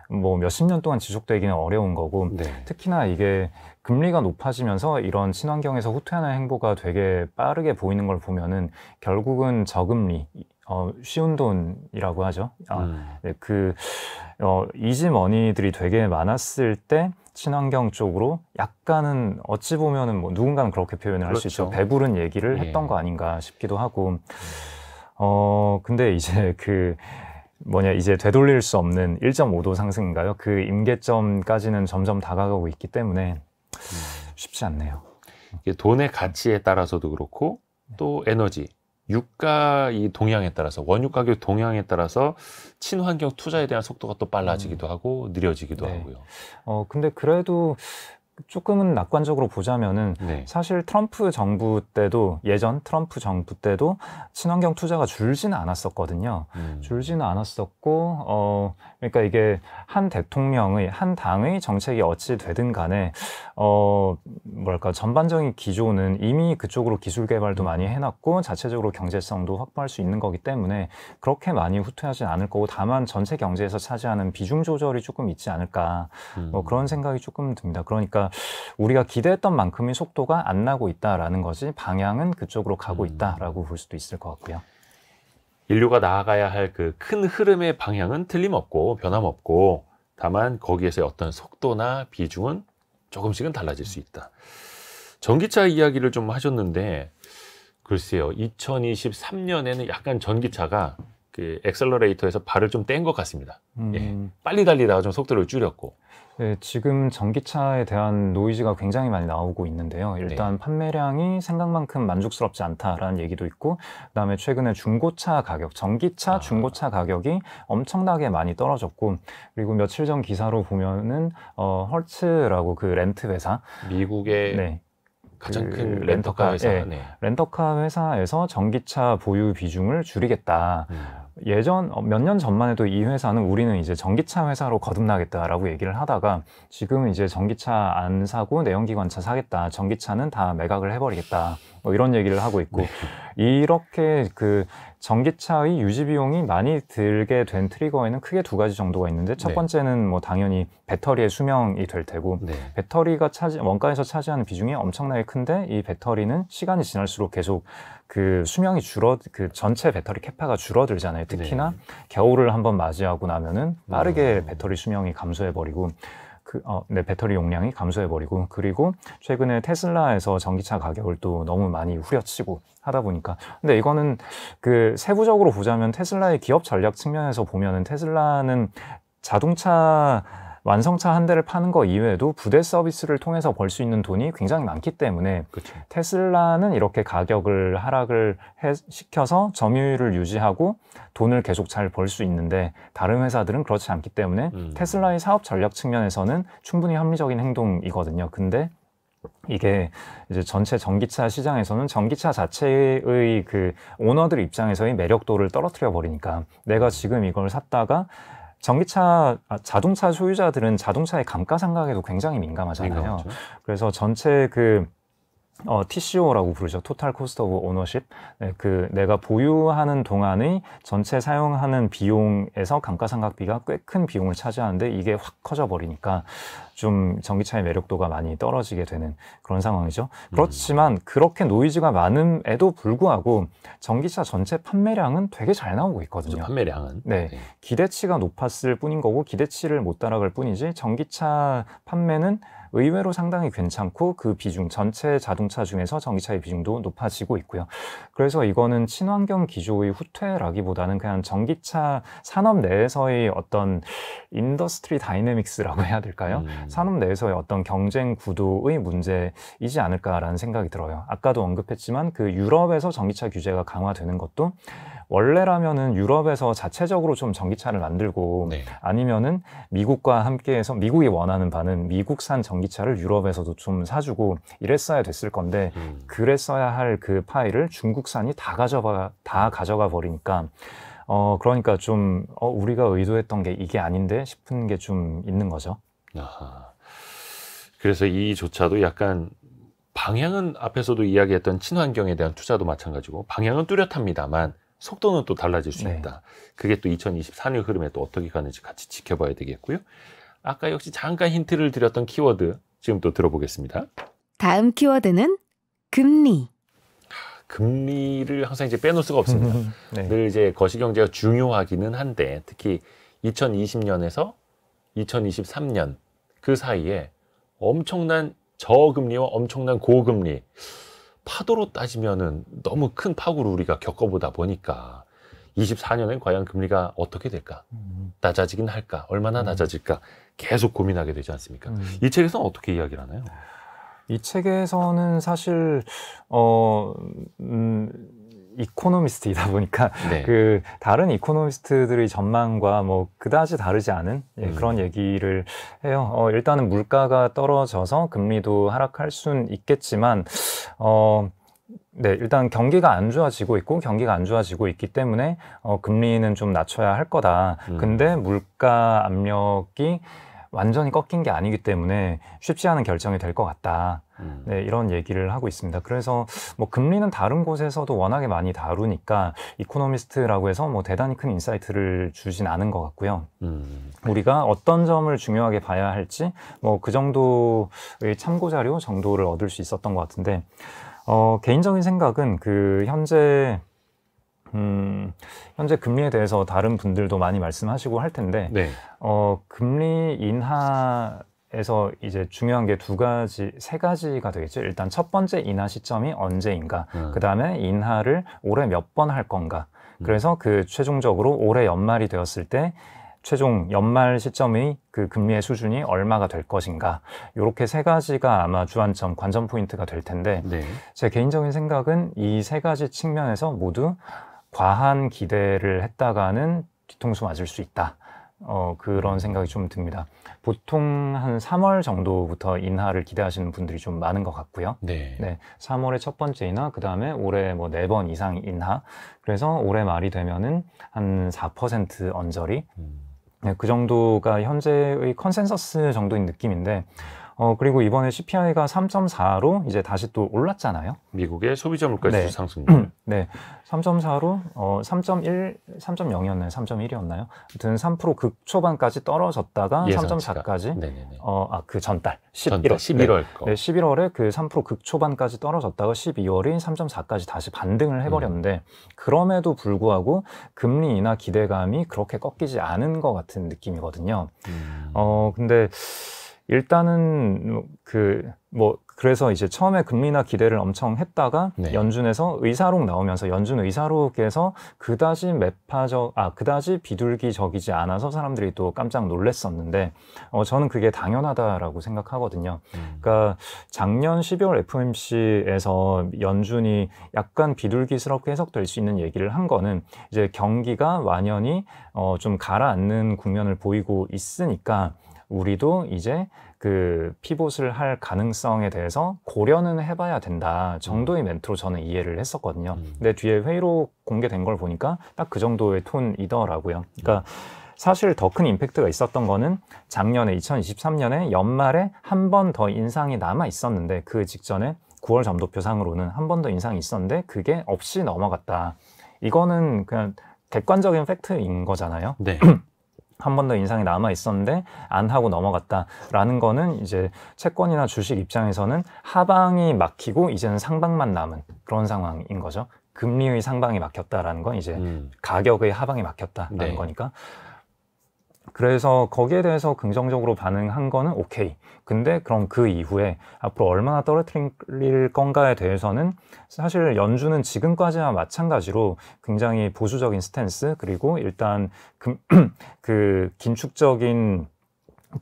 뭐 몇십 년 동안 지속되기는 어려운 거고 네. 특히나 이게 금리가 높아지면서 이런 친환경에서 후퇴하는 행보가 되게 빠르게 보이는 걸 보면은 결국은 저금리 어, 쉬운 돈이라고 하죠. 아, 음. 네, 그 어, 이지머니들이 되게 많았을 때 친환경 쪽으로 약간은 어찌 보면은 뭐 누군가는 그렇게 표현을 그렇죠. 할수 있죠. 배부른 얘기를 예. 했던 거 아닌가 싶기도 하고. 음. 어 근데 이제 그 뭐냐 이제 되돌릴 수 없는 1.5도 상승인가요? 그 임계점까지는 점점 다가가고 있기 때문에 음. 쉽지 않네요. 이게 돈의 가치에 따라서도 그렇고 네. 또 에너지 유가 이 동향에 따라서 원유 가격 동향에 따라서 친환경 투자에 대한 속도가 또 빨라지기도 음. 하고 느려지기도 네. 하고요. 어 근데 그래도 조금은 낙관적으로 보자면은 네. 사실 트럼프 정부 때도 예전 트럼프 정부 때도 친환경 투자가 줄지는 않았었거든요. 음. 줄지는 않았었고 어 그러니까 이게 한 대통령의 한 당의 정책이 어찌 되든 간에 어 뭐랄까 전반적인 기조는 이미 그쪽으로 기술 개발도 많이 해놨고 자체적으로 경제성도 확보할 수 있는 거기 때문에 그렇게 많이 후퇴하진 않을 거고 다만 전체 경제에서 차지하는 비중 조절이 조금 있지 않을까 뭐 그런 음. 생각이 조금 듭니다. 그러니까 우리가 기대했던 만큼의 속도가 안 나고 있다라는 거지 방향은 그쪽으로 가고 음. 있다라고 볼 수도 있을 것 같고요. 인류가 나아가야 할 그 큰 흐름의 방향은 틀림없고 변함없고 다만 거기에서의 어떤 속도나 비중은 조금씩은 달라질 수 있다. 전기차 이야기를 좀 하셨는데 글쎄요. 2023년에는 약간 전기차가 그 엑셀러레이터에서 발을 좀 뗀 것 같습니다. 예. 음. 예, 빨리 달리다가 좀 속도를 줄였고 네, 지금 전기차에 대한 노이즈가 굉장히 많이 나오고 있는데요. 네. 일단 네. 판매량이 생각만큼 만족스럽지 않다라는 얘기도 있고, 그다음에 최근에 중고차 가격, 전기차 아. 중고차 가격이 엄청나게 많이 떨어졌고, 그리고 며칠 전 기사로 보면은 어, 헐츠라고 그 렌트 회사, 미국의 네. 가장 그큰 렌터카 회사, 예. 네. 렌터카 회사에서 전기차 보유 비중을 줄이겠다. 음. 예전 어, 몇년 전만 해도 이 회사는 우리는 이제 전기차 회사로 거듭나겠다라고 얘기를 하다가 지금 이제 전기차 안 사고 내연기관차 사겠다 전기차는 다 매각을 해버리겠다 뭐 이런 얘기를 하고 있고 네. 이렇게 그 전기차의 유지 비용이 많이 들게 된 트리거에는 크게 두 가지 정도가 있는데 첫 네. 번째는 뭐 당연히 배터리의 수명이 될 테고 네. 배터리가 차지 원가에서 차지하는 비중이 엄청나게 큰데 이 배터리는 시간이 지날수록 계속 그 수명이 줄어 그 전체 배터리 캐파가 줄어들잖아요. 특히나 네. 겨울을 한번 맞이하고 나면은 음. 빠르게 음. 배터리 수명이 감소해 버리고 그, 어, 네, 배터리 용량이 감소해버리고, 그리고 최근에 테슬라에서 전기차 가격을 또 너무 많이 후려치고 하다 보니까. 근데 이거는 그 세부적으로 보자면 테슬라의 기업 전략 측면에서 보면은 테슬라는 자동차 완성차 한 대를 파는 거 이외에도 부대 서비스를 통해서 벌 수 있는 돈이 굉장히 많기 때문에 그쵸. 테슬라는 이렇게 가격을 하락을 해, 시켜서 점유율을 유지하고 돈을 계속 잘 벌 수 있는데 다른 회사들은 그렇지 않기 때문에 음. 테슬라의 사업 전략 측면에서는 충분히 합리적인 행동이거든요. 근데 이게 이제 전체 전기차 시장에서는 전기차 자체의 그 오너들 입장에서의 매력도를 떨어뜨려 버리니까 내가 지금 이걸 샀다가 전기차 아, 자동차 소유자들은 자동차의 감가상각에도 굉장히 민감하잖아요. 민감하죠. 네, 그렇죠. 그래서 전체 그 어, TCO라고 부르죠. 토탈 코스트 오브 오너십. 그 내가 보유하는 동안의 전체 사용하는 비용에서 감가상각비가 꽤 큰 비용을 차지하는데 이게 확 커져 버리니까 좀 전기차의 매력도가 많이 떨어지게 되는 그런 상황이죠. 음. 그렇지만 그렇게 노이즈가 많음에도 불구하고 전기차 전체 판매량은 되게 잘 나오고 있거든요. 그렇죠. 판매량은 네. 네. 기대치가 높았을 뿐인 거고 기대치를 못 따라갈 뿐이지 전기차 판매는 의외로 상당히 괜찮고 그 비중 전체 자동차 중에서 전기차의 비중도 높아지고 있고요. 그래서 이거는 친환경 기조의 후퇴라기보다는 그냥 전기차 산업 내에서의 어떤 인더스트리 다이내믹스라고 해야 될까요? 음. 산업 내에서의 어떤 경쟁 구도의 문제이지 않을까라는 생각이 들어요. 아까도 언급했지만 그 유럽에서 전기차 규제가 강화되는 것도 원래라면은 유럽에서 자체적으로 좀 전기차를 만들고 네. 아니면은 미국과 함께해서 미국이 원하는 바는 미국산 전기차를 유럽에서도 좀 사주고 이랬어야 됐을 건데 음. 그랬어야 할 그 파일을 중국산이 다 가져가 다 가져가 버리니까 어 그러니까 좀 어, 우리가 의도했던 게 이게 아닌데 싶은 게 좀 있는 거죠. 아하. 그래서 이조차도 약간 방향은 앞에서도 이야기했던 친환경에 대한 투자도 마찬가지고 방향은 뚜렷합니다만 속도는 또 달라질 수 네. 있다. 그게 또 2024년 흐름에 또 어떻게 가는지 같이 지켜봐야 되겠고요. 아까 역시 잠깐 힌트를 드렸던 키워드 지금 또 들어보겠습니다. 다음 키워드는 금리. 금리를 항상 이제 빼놓을 수가 없습니다. 음, 음. 네. 늘 이제 거시경제가 중요하기는 한데 특히 2020년에서 2023년 그 사이에 엄청난 저금리와 엄청난 고금리 파도로 따지면은 너무 큰 파국을 우리가 겪어보다 보니까 24년엔 과연 금리가 어떻게 될까? 음. 낮아지긴 할까? 얼마나 음. 낮아질까? 계속 고민하게 되지 않습니까? 음. 이 책에서는 어떻게 이야기를 하나요? 이 책에서는 사실 어 음, 이코노미스트이다 보니까 네. 그 다른 이코노미스트들의 전망과 뭐 그다지 다르지 않은 예, 음. 그런 얘기를 해요. 어, 일단은 물가가 떨어져서 금리도 하락할 순 있겠지만 어, 네, 일단 경기가 안 좋아지고 있고 경기가 안 좋아지고 있기 때문에 어, 금리는 좀 낮춰야 할 거다. 음. 근데 물가 압력이 완전히 꺾인 게 아니기 때문에 쉽지 않은 결정이 될 것 같다. 음. 네, 이런 얘기를 하고 있습니다. 그래서 뭐 금리는 다른 곳에서도 워낙에 많이 다루니까 이코노미스트라고 해서 뭐 대단히 큰 인사이트를 주진 않은 것 같고요. 음. 우리가 어떤 점을 중요하게 봐야 할지 뭐 그 정도의 참고 자료 정도를 얻을 수 있었던 것 같은데 어, 개인적인 생각은 그 현재 음, 현재 금리에 대해서 다른 분들도 많이 말씀하시고 할 텐데, 네. 어, 금리 인하에서 이제 중요한 게 두 가지, 세 가지가 되겠죠. 일단 첫 번째 인하 시점이 언제인가, 음. 그 다음에 인하를 올해 몇 번 할 건가. 음. 그래서 그 최종적으로 올해 연말이 되었을 때 최종 연말 시점이그 금리의 수준이 얼마가 될 것인가 요렇게세 가지가 아마 주안점 관전 포인트가 될 텐데 네. 제 개인적인 생각은 이 세 가지 측면에서 모두 과한 기대를 했다가는 뒤통수 맞을 수 있다. 어, 그런 생각이 좀 듭니다. 보통 한 3월 정도부터 인하를 기대하시는 분들이 좀 많은 것 같고요. 네. 네 3월에 첫 번째 인하, 그 다음에 올해 뭐 네 번 이상 인하. 그래서 올해 말이 되면은 한 4% 언저리. 음. 네, 그 정도가 현재의 컨센서스 정도인 느낌인데, 어, 그리고 이번에 CPI가 3.4로 이제 다시 또 올랐잖아요. 미국의 소비자 물가지수 네. 상승률. 네. 3.4로 어, 3.1, 3.0이었나요? 3.1이었나요? 아무튼 3% 극초반까지 그 떨어졌다가 3.4까지 어, 아, 그 전달 11월. 전달, 11월 네. 거. 네, 11월에 그 3% 극초반까지 떨어졌다가 12월이 3.4까지 다시 반등을 해버렸는데 음. 그럼에도 불구하고 금리 인하 기대감이 그렇게 꺾이지 않은 것 같은 느낌이거든요. 음. 어, 근데 일단은 그 뭐 그래서 이제 처음에 금리나 기대를 엄청 했다가 네. 연준에서 의사록 나오면서 연준 의사록에서 그다지 매파적 아 그다지 비둘기적이지 않아서 사람들이 또 깜짝 놀랐었는데 어 저는 그게 당연하다라고 생각하거든요. 음. 그러니까 작년 12월 FOMC에서 연준이 약간 비둘기스럽게 해석될 수 있는 얘기를 한 거는 이제 경기가 완연히 어좀 가라앉는 국면을 보이고 있으니까 우리도 이제 그 피봇을 할 가능성에 대해서 고려는 해봐야 된다 정도의 음. 멘트로 저는 이해를 했었거든요. 음. 근데 뒤에 회의로 공개된 걸 보니까 딱 그 정도의 톤이더라고요. 그러니까 음. 사실 더 큰 임팩트가 있었던 거는 작년에 2023년에 연말에 한 번 더 인상이 남아 있었는데 그 직전에 9월 점도표상으로는 한 번 더 인상이 있었는데 그게 없이 넘어갔다. 이거는 그냥 객관적인 팩트인 거잖아요. 네. 한번더 인상이 남아 있었는데 안 하고 넘어갔다라는 거는 이제 채권이나 주식 입장에서는 하방이 막히고 이제는 상방만 남은 그런 상황인 거죠. 금리의 상방이 막혔다라는 건 이제 음. 가격의 하방이 막혔다라는 네. 거니까 그래서 거기에 대해서 긍정적으로 반응한 거는 오케이. 근데 그럼 그 이후에 앞으로 얼마나 떨어뜨릴 건가에 대해서는 사실 연준은 지금까지와 마찬가지로 굉장히 보수적인 스탠스 그리고 일단 그, 그 긴축적인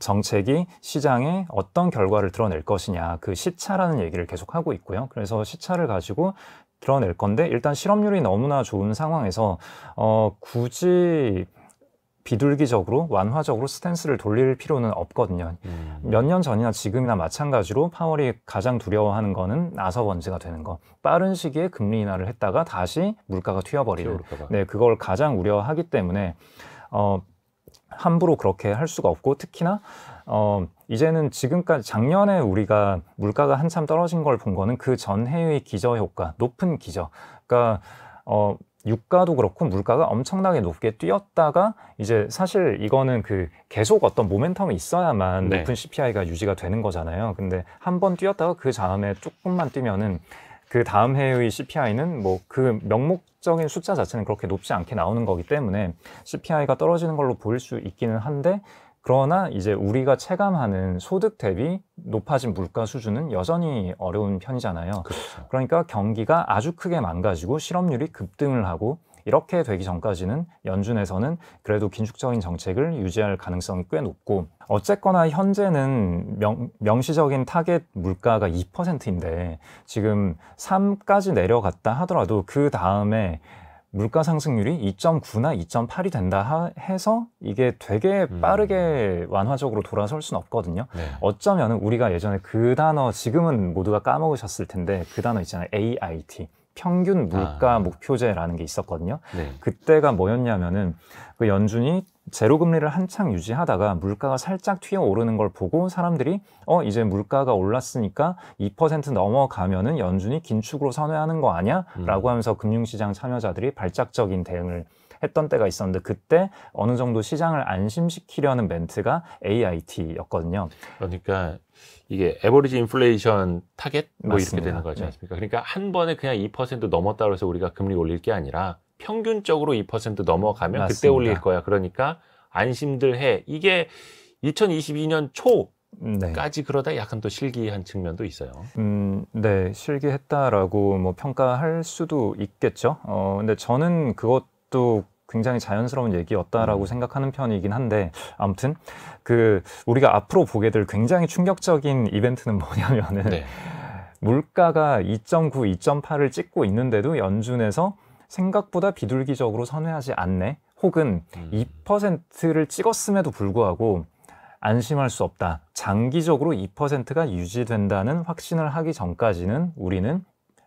정책이 시장에 어떤 결과를 드러낼 것이냐 그 시차라는 얘기를 계속하고 있고요. 그래서 시차를 가지고 드러낼 건데 일단 실업률이 너무나 좋은 상황에서 어 굳이 비둘기적으로 완화적으로 스탠스를 돌릴 필요는 없거든요. 음. 몇년 전이나 지금이나 마찬가지로 파월이 가장 두려워하는 거는 나서 원지가 되는 거. 빠른 시기에 금리 인하를 했다가 다시 물가가 튀어버리는. 네, 그걸 가장 우려하기 때문에 어 함부로 그렇게 할 수가 없고 특히나 어 이제는 지금까지 작년에 우리가 물가가 한참 떨어진 걸 본 거는 그 전해의 기저 효과, 높은 기저. 그러니까 어 유가도 그렇고 물가가 엄청나게 높게 뛰었다가 이제 사실 이거는 그 계속 어떤 모멘텀이 있어야만 네. 높은 CPI가 유지가 되는 거잖아요. 근데 한 번 뛰었다가 그 다음에 조금만 뛰면은 그 다음 해의 CPI는 뭐 그 명목적인 숫자 자체는 그렇게 높지 않게 나오는 거기 때문에 CPI가 떨어지는 걸로 보일 수 있기는 한데 그러나 이제 우리가 체감하는 소득 대비 높아진 물가 수준은 여전히 어려운 편이잖아요. 그렇죠. 그러니까 경기가 아주 크게 망가지고 실업률이 급등을 하고 이렇게 되기 전까지는 연준에서는 그래도 긴축적인 정책을 유지할 가능성이 꽤 높고 어쨌거나 현재는 명, 시적인 타겟 물가가 2%인데 지금 3까지 내려갔다 하더라도 그 다음에 물가 상승률이 2.9나 2.8이 된다 해서 이게 되게 음. 빠르게 음. 완화적으로 돌아설 수는 없거든요. 네. 어쩌면 우리가 예전에 그 단어 지금은 모두가 까먹으셨을 텐데 그 단어 있잖아요. AIT. 평균 물가 아. 목표제라는 게 있었거든요. 네. 그때가 뭐였냐면은 그 연준이 제로 금리를 한창 유지하다가 물가가 살짝 튀어 오르는 걸 보고 사람들이 어 이제 물가가 올랐으니까 2% 넘어가면은 연준이 긴축으로 선회하는 거 아니야라고 음. 하면서 금융시장 참여자들이 발작적인 대응을 했던 때가 있었는데 그때 어느 정도 시장을 안심시키려는 멘트가 AIT였거든요. 그러니까 이게 에버리지 인플레이션 타겟 뭐 이렇게 되는 거지 네. 않습니까? 네. 그러니까 한 번에 그냥 2% 넘었다 고해서 우리가 금리 올릴 게 아니라 평균적으로 2% 넘어가면 맞습니다. 그때 올릴 거야. 그러니까 안심들 해. 이게 2022년 초 음, 네. 까지 그러다 약간 또 실기한 측면도 있어요. 음, 네, 실기했다라고 뭐 평가할 수도 있겠죠. 어, 근데 저는 그것도 굉장히 자연스러운 얘기였다라고 음. 생각하는 편이긴 한데 아무튼 그 우리가 앞으로 보게 될 굉장히 충격적인 이벤트는 뭐냐면은 네. 물가가 2.9, 2.8을 찍고 있는데도 연준에서 생각보다 비둘기적으로 선회하지 않네 혹은 음. 2%를 찍었음에도 불구하고 안심할 수 없다. 장기적으로 2%가 유지된다는 확신을 하기 전까지는 우리는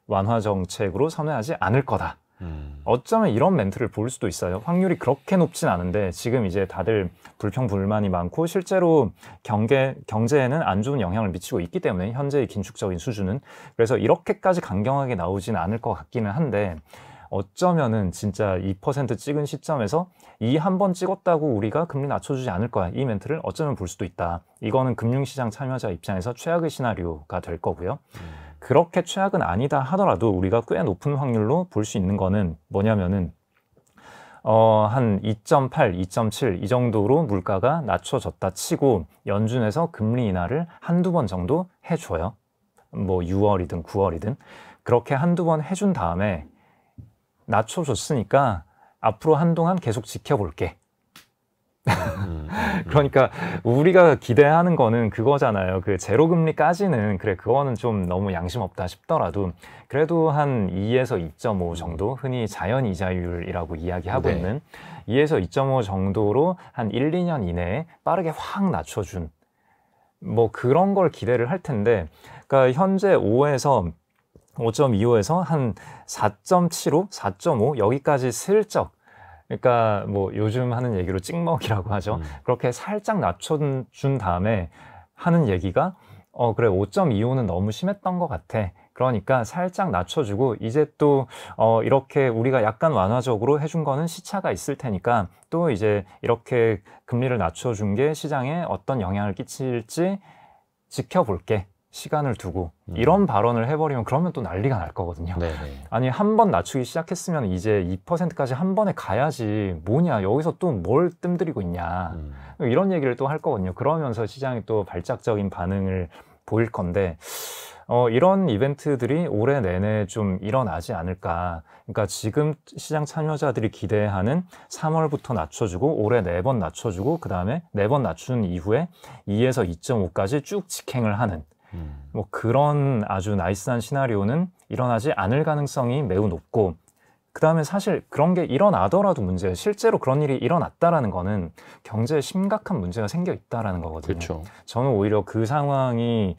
완화 정책으로 선회하지 않을 거다. 음. 어쩌면 이런 멘트를 볼 수도 있어요. 확률이 그렇게 높진 않은데 지금 이제 다들 불평 불만이 많고 실제로 경계 경제에는 안 좋은 영향을 미치고 있기 때문에 현재의 긴축적인 수준은 그래서 이렇게까지 강경하게 나오진 않을 것 같기는 한데 어쩌면은 진짜 2% 찍은 시점에서 이 한 번 찍었다고 우리가 금리 낮춰주지 않을 거야 이 멘트를 어쩌면 볼 수도 있다 이거는 금융시장 참여자 입장에서 최악의 시나리오가 될 거고요 음. 그렇게 최악은 아니다 하더라도 우리가 꽤 높은 확률로 볼 수 있는 거는 뭐냐면은 어, 한 2.8, 2.7 이 정도로 물가가 낮춰졌다 치고 연준에서 금리 인하를 한두 번 정도 해줘요. 뭐 6월이든 9월이든. 그렇게 한두 번 해준 다음에 낮춰줬으니까 앞으로 한동안 계속 지켜볼게. 음, 음. 그러니까 우리가 기대하는 거는 그거잖아요. 그 제로 금리까지는 그래 그거는 좀 너무 양심 없다 싶더라도 그래도 한 2에서 2.5 음. 정도 흔히 자연 이자율이라고 이야기하고 네. 있는 2에서 2.5 정도로 한 1, 2년 이내에 빠르게 확 낮춰준 뭐 그런 걸 기대를 할 텐데 그러니까 현재 5에서 5.25에서 한 4.75, 4.5 여기까지 슬쩍 그러니까 뭐 요즘 하는 얘기로 찍먹이라고 하죠. 음. 그렇게 살짝 낮춰준 다음에 하는 얘기가 어 그래 5.25는 너무 심했던 것 같아. 그러니까 살짝 낮춰주고 이제 또 어, 이렇게 우리가 약간 완화적으로 해준 거는 시차가 있을 테니까 또 이제 이렇게 금리를 낮춰준 게 시장에 어떤 영향을 끼칠지 지켜볼게 시간을 두고 음. 이런 발언을 해버리면 그러면 또 난리가 날 거거든요. 네네. 네. 아니 한 번 낮추기 시작했으면 이제 2%까지 한 번에 가야지 뭐냐 여기서 또 뭘 뜸들이고 있냐 음. 이런 얘기를 또 할 거거든요. 그러면서 시장이 또 발작적인 반응을 보일 건데 어, 이런 이벤트들이 올해 내내 좀 일어나지 않을까. 그러니까 지금 시장 참여자들이 기대하는 3월부터 낮춰주고 올해 네 번 낮춰주고 그 다음에 네 번 낮춘 이후에 2에서 2.5까지 쭉 직행을 하는 음. 뭐 그런 아주 나이스한 시나리오는 일어나지 않을 가능성이 매우 높고 그 다음에 사실 그런 게 일어나더라도 문제, 실제로 그런 일이 일어났다라는 거는 경제에 심각한 문제가 생겨 있다라는 거거든요. 그쵸. 그렇죠. 저는 오히려 그 상황이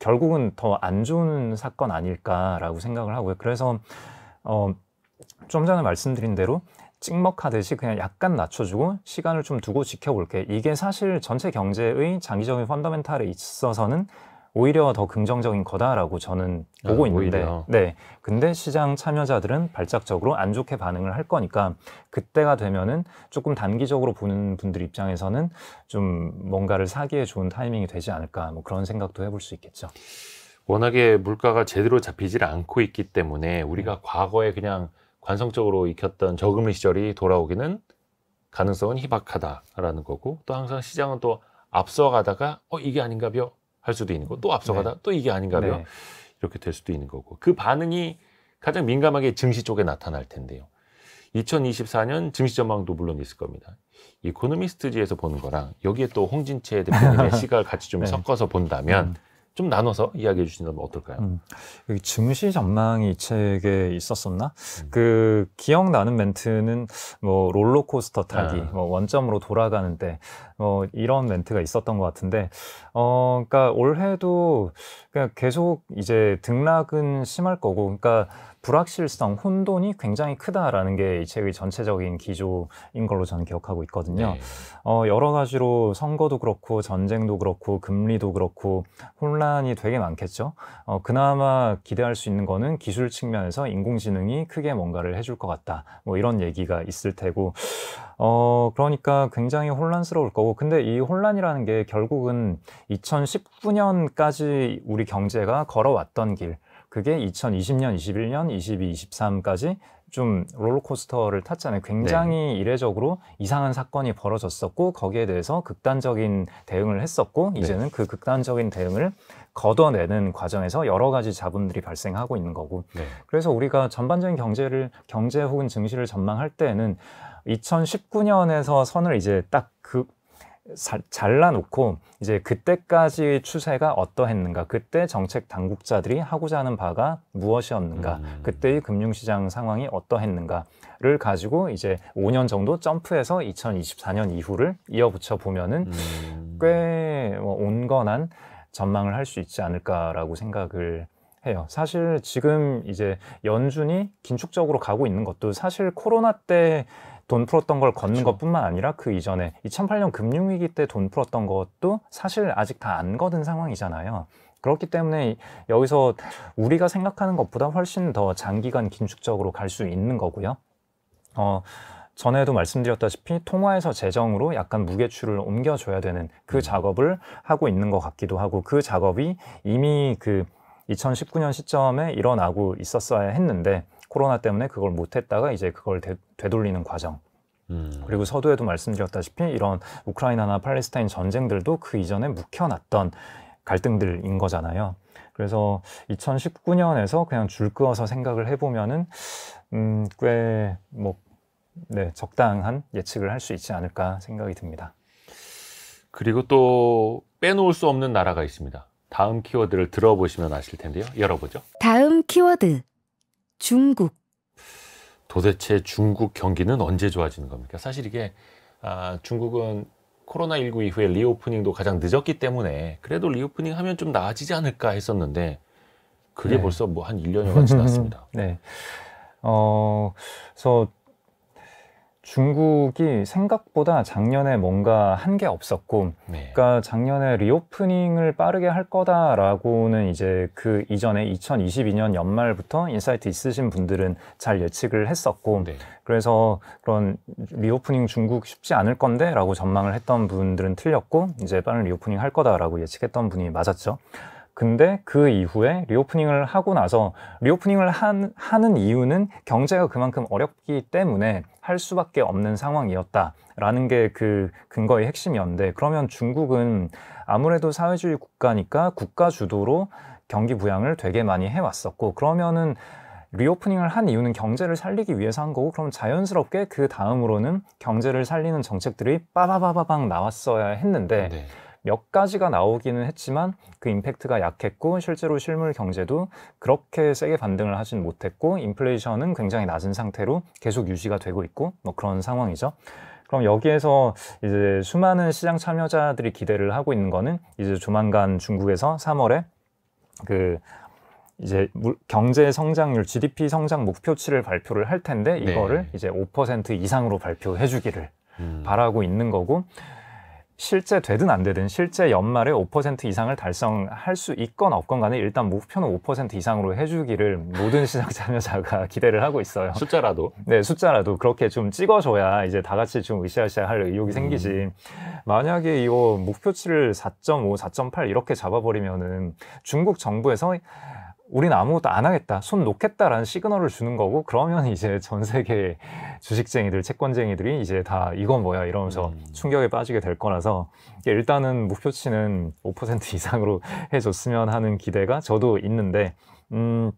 결국은 더 안 좋은 사건 아닐까라고 생각을 하고요. 그래서 어, 좀 전에 말씀드린 대로 찍먹하듯이 그냥 약간 낮춰주고 시간을 좀 두고 지켜볼게. 이게 사실 전체 경제의 장기적인 펀더멘탈에 있어서는 오히려 더 긍정적인 거다라고 저는 아, 보고 아, 있는데 네 근데 시장 참여자들은 발작적으로 안 좋게 반응을 할 거니까 그때가 되면은 조금 단기적으로 보는 분들 입장에서는 좀 뭔가를 사기에 좋은 타이밍이 되지 않을까 뭐 그런 생각도 해볼 수 있겠죠 워낙에 물가가 제대로 잡히질 않고 있기 때문에 우리가 네. 과거에 그냥 관성적으로 익혔던 저금리 시절이 돌아오기는 가능성은 희박하다라는 거고 또 항상 시장은 또 앞서가다가 어 이게 아닌가벼 할 수도 있는 거고 또 앞서가다 네. 또 이게 아닌가벼 네. 이렇게 될 수도 있는 거고 그 반응이 가장 민감하게 증시 쪽에 나타날 텐데요. 2024년 증시 전망도 물론 있을 겁니다. 이코노미스트지에서 보는 거랑 여기에 또 홍진채 대표님의 시각을 같이 좀 네. 섞어서 본다면 음. 좀 나눠서 이야기해 주신다면 어떨까요? 음, 여기 증시 전망이 이 책에 있었었나? 음. 그 기억나는 멘트는 뭐 롤러코스터 타기, 아. 뭐 원점으로 돌아가는 때, 뭐 이런 멘트가 있었던 것 같은데, 어, 그러니까 올해도 그냥 계속 이제 등락은 심할 거고, 그러니까 불확실성, 혼돈이 굉장히 크다라는 게 이 책의 전체적인 기조인 걸로 저는 기억하고 있거든요. 네. 어, 여러 가지로 선거도 그렇고 전쟁도 그렇고 금리도 그렇고 혼란이 되게 많겠죠. 어, 그나마 기대할 수 있는 거는 기술 측면에서 인공지능이 크게 뭔가를 해줄 것 같다. 뭐 이런 얘기가 있을 테고 어, 그러니까 굉장히 혼란스러울 거고 근데 이 혼란이라는 게 결국은 2019년까지 우리 경제가 걸어왔던 길 그게 2020년, 21년, 22, 23까지 좀 롤러코스터를 탔잖아요. 굉장히 네. 이례적으로 이상한 사건이 벌어졌었고 거기에 대해서 극단적인 대응을 했었고 네. 이제는 그 극단적인 대응을 걷어내는 과정에서 여러 가지 자본들이 발생하고 있는 거고. 네. 그래서 우리가 전반적인 경제를 경제 혹은 증시를 전망할 때에는 2019년에서 선을 이제 딱그 잘라놓고 이제 그때까지 추세가 어떠했는가, 그때 정책 당국자들이 하고자 하는 바가 무엇이었는가, 음. 그때의 금융시장 상황이 어떠했는가를 가지고 이제 5년 정도 점프해서 2024년 이후를 이어붙여 보면은 음. 꽤 뭐 온건한 전망을 할 수 있지 않을까라고 생각을 해요. 사실 지금 이제 연준이 긴축적으로 가고 있는 것도 사실 코로나 때돈 풀었던 걸 걷는 그렇죠. 것뿐만 아니라 그 이전에 2008년 금융위기 때 돈 풀었던 것도 사실 아직 다 안 걷은 상황이잖아요. 그렇기 때문에 여기서 우리가 생각하는 것보다 훨씬 더 장기간 긴축적으로 갈 수 있는 거고요. 어, 전에도 말씀드렸다시피 통화에서 재정으로 약간 무게추를 옮겨줘야 되는 그 음. 작업을 하고 있는 것 같기도 하고 그 작업이 이미 그 2019년 시점에 일어나고 있었어야 했는데 코로나 때문에 그걸 못했다가 이제 그걸 되, 되돌리는 과정. 음. 그리고 서두에도 말씀드렸다시피 이런 우크라이나나 팔레스타인 전쟁들도 그 이전에 묵혀놨던 갈등들인 거잖아요. 그래서 2019년에서 그냥 줄 그어서 생각을 해보면은 음, 꽤뭐 네, 적당한 예측을 할 수 있지 않을까 생각이 듭니다. 그리고 또 빼놓을 수 없는 나라가 있습니다. 다음 키워드를 들어보시면 아실 텐데요. 열어보죠. 다음 키워드. 중국. 도대체 중국 경기는 언제 좋아지는 겁니까? 사실 이게 아, 중국은 코로나19 이후에 리오프닝도 가장 늦었기 때문에 그래도 리오프닝 하면 좀 나아지지 않을까 했었는데 그게 네. 벌써 뭐한 1년여간 지났습니다. 네. 어, 그래서 중국이 생각보다 작년에 뭔가 한 게 없었고, 네. 그러니까 작년에 리오프닝을 빠르게 할 거다라고는 이제 그 이전에 2022년 연말부터 인사이트 있으신 분들은 잘 예측을 했었고, 네. 그래서 그런 리오프닝 중국 쉽지 않을 건데라고 전망을 했던 분들은 틀렸고, 이제 빠른 리오프닝 할 거다라고 예측했던 분이 맞았죠. 근데 그 이후에 리오프닝을 하고 나서 리오프닝을 한, 하는 이유는 경제가 그만큼 어렵기 때문에 할 수밖에 없는 상황이었다라는 게 그 근거의 핵심이었는데 그러면 중국은 아무래도 사회주의 국가니까 국가 주도로 경기 부양을 되게 많이 해왔었고 그러면은 리오프닝을 한 이유는 경제를 살리기 위해서 한 거고 그럼 자연스럽게 그 다음으로는 경제를 살리는 정책들이 빠바바바방 나왔어야 했는데 네. 몇 가지가 나오기는 했지만 그 임팩트가 약했고 실제로 실물 경제도 그렇게 세게 반등을 하진 못했고 인플레이션은 굉장히 낮은 상태로 계속 유지가 되고 있고 뭐 그런 상황이죠. 그럼 여기에서 이제 수많은 시장 참여자들이 기대를 하고 있는 거는 이제 조만간 중국에서 3월에 그 이제 경제 성장률 GDP 성장 목표치를 발표를 할 텐데 이거를 네. 이제 5% 이상으로 발표해 주기를 음. 바라고 있는 거고 실제 되든 안 되든 실제 연말에 5% 이상을 달성할 수 있건 없건 간에 일단 목표는 5% 이상으로 해주기를 모든 시장 참여자가 기대를 하고 있어요. 숫자라도? 네, 숫자라도 그렇게 좀 찍어줘야 이제 다 같이 좀 으쌰으쌰 할 의욕이 음. 생기지. 만약에 이거 목표치를 4.5, 4.8 이렇게 잡아버리면은 중국 정부에서 우리는 아무것도 안 하겠다, 손 놓겠다라는 시그널을 주는 거고 그러면 이제 전 세계 주식쟁이들, 채권쟁이들이 이제 다 이건 뭐야 이러면서 음. 충격에 빠지게 될 거라서 일단은 목표치는 5% 이상으로 해줬으면 하는 기대가 저도 있는데 음.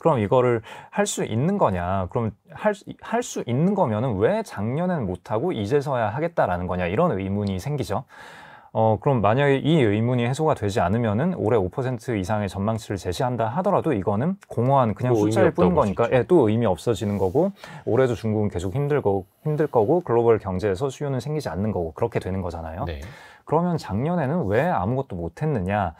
그럼 이거를 할 수 있는 거냐? 그럼 할할수 있는 거면은 왜 작년엔 못하고 이제서야 하겠다라는 거냐? 이런 의문이 생기죠. 어, 그럼 만약에 이 의문이 해소가 되지 않으면은 올해 5% 이상의 전망치를 제시한다 하더라도 이거는 공허한 그냥 숫자일 뿐인 거니까 진 예, 또 의미 없어지는 거고 올해도 중국은 계속 힘들 거 힘들 거고 글로벌 경제에서 수요는 생기지 않는 거고 그렇게 되는 거잖아요. 네. 그러면 작년에는 왜 아무것도 못 했느냐?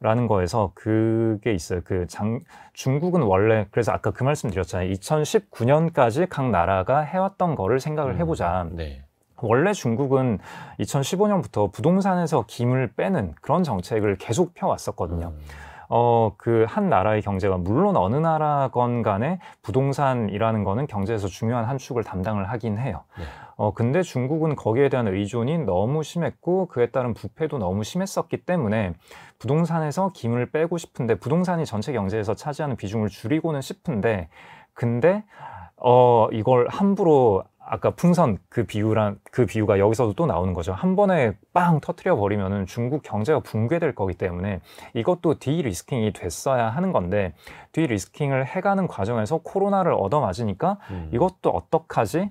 라는 거에서 그게 있어요. 그 장, 중국은 원래 그래서 아까 그 말씀 드렸잖아요. 2019년까지 각 나라가 해왔던 거를 생각을 음, 해보자. 음, 네. 원래 중국은 2015년부터 부동산에서 김을 빼는 그런 정책을 계속 펴왔었거든요. 음. 어, 그 한 나라의 경제가 물론 어느 나라건 간에 부동산이라는 거는 경제에서 중요한 한 축을 담당을 하긴 해요. 네. 어, 근데 중국은 거기에 대한 의존이 너무 심했고 그에 따른 부패도 너무 심했었기 때문에 부동산에서 김을 빼고 싶은데 부동산이 전체 경제에서 차지하는 비중을 줄이고는 싶은데 근데 어, 이걸 함부로 아까 풍선 그 비유란 그 비유가 여기서도 또 나오는 거죠. 한 번에 빵 터트려 버리면은 중국 경제가 붕괴될 거기 때문에 이것도 디리스킹이 됐어야 하는 건데 디리스킹을 해가는 과정에서 코로나를 얻어맞으니까 음. 이것도 어떡하지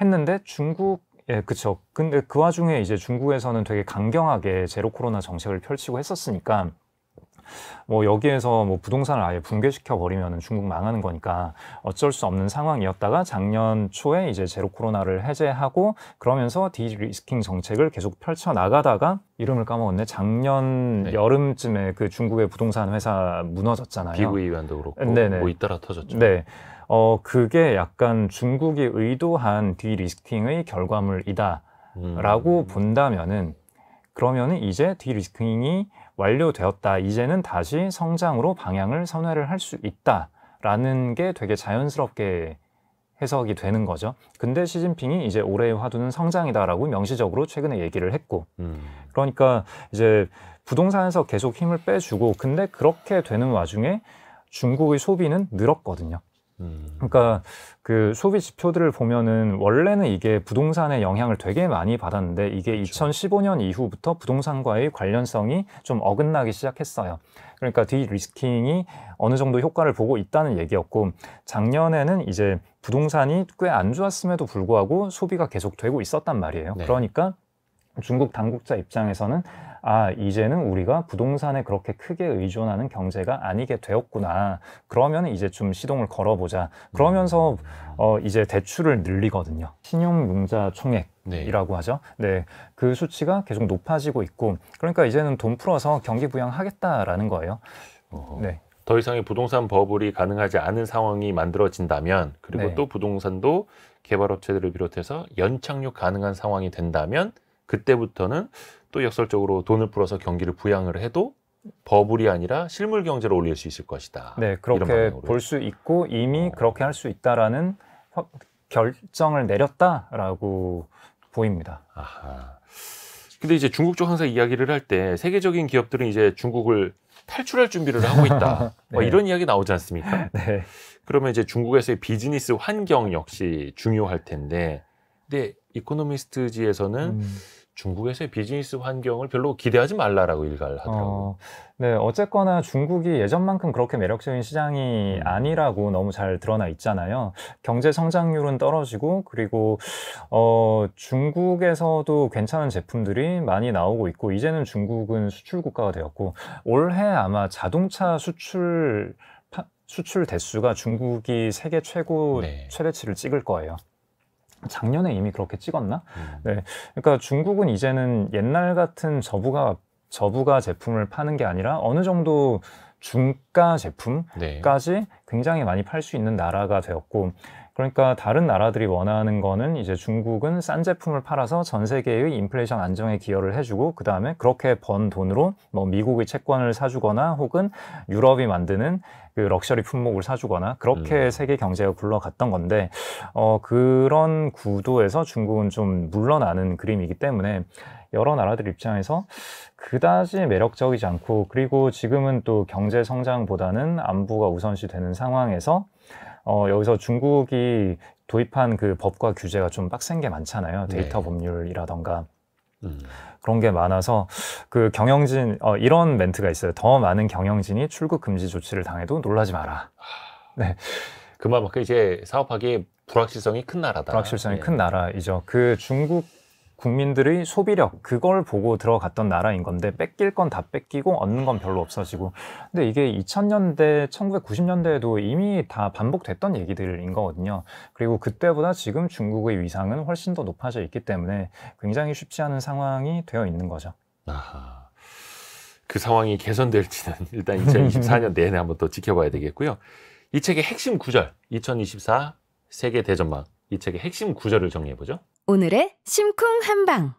했는데 중국 예, 그쵸. 근데 그 와중에 이제 중국에서는 되게 강경하게 제로 코로나 정책을 펼치고 했었으니까 뭐 여기에서 뭐 부동산을 아예 붕괴시켜 버리면 중국 망하는 거니까 어쩔 수 없는 상황이었다가 작년 초에 이제 제로 코로나를 해제하고 그러면서 디리스킹 정책을 계속 펼쳐 나가다가 이름을 까먹었네. 작년 네. 여름쯤에 그 중국의 부동산 회사 무너졌잖아요. 비구이완도 그렇고 네네. 뭐 잇따라 터졌죠. 네. 어 그게 약간 중국이 의도한 디리스킹의 결과물이다라고 음. 본다면은 그러면은 이제 디리스킹이 완료되었다. 이제는 다시 성장으로 방향을 선회를 할 수 있다. 라는 게 되게 자연스럽게 해석이 되는 거죠. 근데 시진핑이 이제 올해의 화두는 성장이다라고 명시적으로 최근에 얘기를 했고, 음. 그러니까 이제 부동산에서 계속 힘을 빼주고, 근데 그렇게 되는 와중에 중국의 소비는 늘었거든요. 음. 그러니까 그 소비 지표들을 보면은 원래는 이게 부동산의 영향을 되게 많이 받았는데 이게 그렇죠. 2015년 이후부터 부동산과의 관련성이 좀 어긋나기 시작했어요. 그러니까 디리스킹이 어느 정도 효과를 보고 있다는 얘기였고 작년에는 이제 부동산이 꽤 안 좋았음에도 불구하고 소비가 계속되고 있었단 말이에요. 네. 그러니까 중국 당국자 입장에서는 아, 이제는 우리가 부동산에 그렇게 크게 의존하는 경제가 아니게 되었구나. 그러면 이제 좀 시동을 걸어보자. 그러면서 어, 이제 대출을 늘리거든요. 신용융자 총액. 이라고 네. 하죠. 네. 그 수치가 계속 높아지고 있고, 그러니까 이제는 돈 풀어서 경기 부양하겠다라는 거예요. 어, 네. 더 이상의 부동산 버블이 가능하지 않은 상황이 만들어진다면 그리고 네. 또 부동산도 개발업체들을 비롯해서 연착륙 가능한 상황이 된다면 그때부터는 또 역설적으로 돈을 풀어서 경기를 부양을 해도 버블이 아니라 실물 경제로 올릴 수 있을 것이다. 네, 그렇게 볼 수 있고 이미 어. 그렇게 할 수 있다라는 결정을 내렸다라고 보입니다. 아하. 근데 이제 중국 쪽 항상 이야기를 할 때 세계적인 기업들은 이제 중국을 탈출할 준비를 하고 있다. 뭐 네. 이런 이야기 나오지 않습니까? 네. 그러면 이제 중국에서의 비즈니스 환경 역시 중요할 텐데, 근데 이코노미스트지에서는 음. 중국에서의 비즈니스 환경을 별로 기대하지 말라라고 일갈 어, 하더라고요. 어, 네, 어쨌거나 중국이 예전만큼 그렇게 매력적인 시장이 음. 아니라고 너무 잘 드러나 있잖아요. 경제 성장률은 떨어지고 그리고 어, 중국에서도 괜찮은 제품들이 많이 나오고 있고 이제는 중국은 수출 국가가 되었고 올해 아마 자동차 수출 파, 수출 대수가 중국이 세계 최고 네. 최대치를 찍을 거예요. 작년에 이미 그렇게 찍었나? 음. 네. 그러니까 중국은 이제는 옛날 같은 저부가 저부가 제품을 파는 게 아니라 어느 정도 중가 제품까지 네. 굉장히 많이 팔 수 있는 나라가 되었고 그러니까 다른 나라들이 원하는 거는 이제 중국은 싼 제품을 팔아서 전 세계의 인플레이션 안정에 기여를 해주고 그 다음에 그렇게 번 돈으로 뭐 미국의 채권을 사주거나 혹은 유럽이 만드는 그 럭셔리 품목을 사주거나 그렇게 음. 세계 경제가 굴러갔던 건데 어, 그런 구도에서 중국은 좀 물러나는 그림이기 때문에 여러 나라들 입장에서 그다지 매력적이지 않고 그리고 지금은 또 경제 성장보다는 안보가 우선시 되는 상황에서 어, 여기서 중국이 도입한 그 법과 규제가 좀 빡센 게 많잖아요. 네. 데이터 네. 법률이라던가 음. 그런 게 많아서 그 경영진 어, 이런 멘트가 있어요. 더 많은 경영진이 출국 금지 조치를 당해도 놀라지 마라. 아. 네. 그만큼 이제 사업하기 불확실성이 큰 나라다. 불확실성이 네. 큰 나라이죠. 그 중국 국민들의 소비력 그걸 보고 들어갔던 나라인 건데 뺏길 건 다 뺏기고 얻는 건 별로 없어지고 근데 이게 2000년대 1990년대에도 이미 다 반복됐던 얘기들인 거거든요 그리고 그때보다 지금 중국의 위상은 훨씬 더 높아져 있기 때문에 굉장히 쉽지 않은 상황이 되어 있는 거죠 아하. 그 상황이 개선될지는 일단 2024년 내내 한번 더 지켜봐야 되겠고요 이 책의 핵심 구절 2024 세계 대전망 이 책의 핵심 구절을 정리해 보죠. 오늘의 심쿵 한방.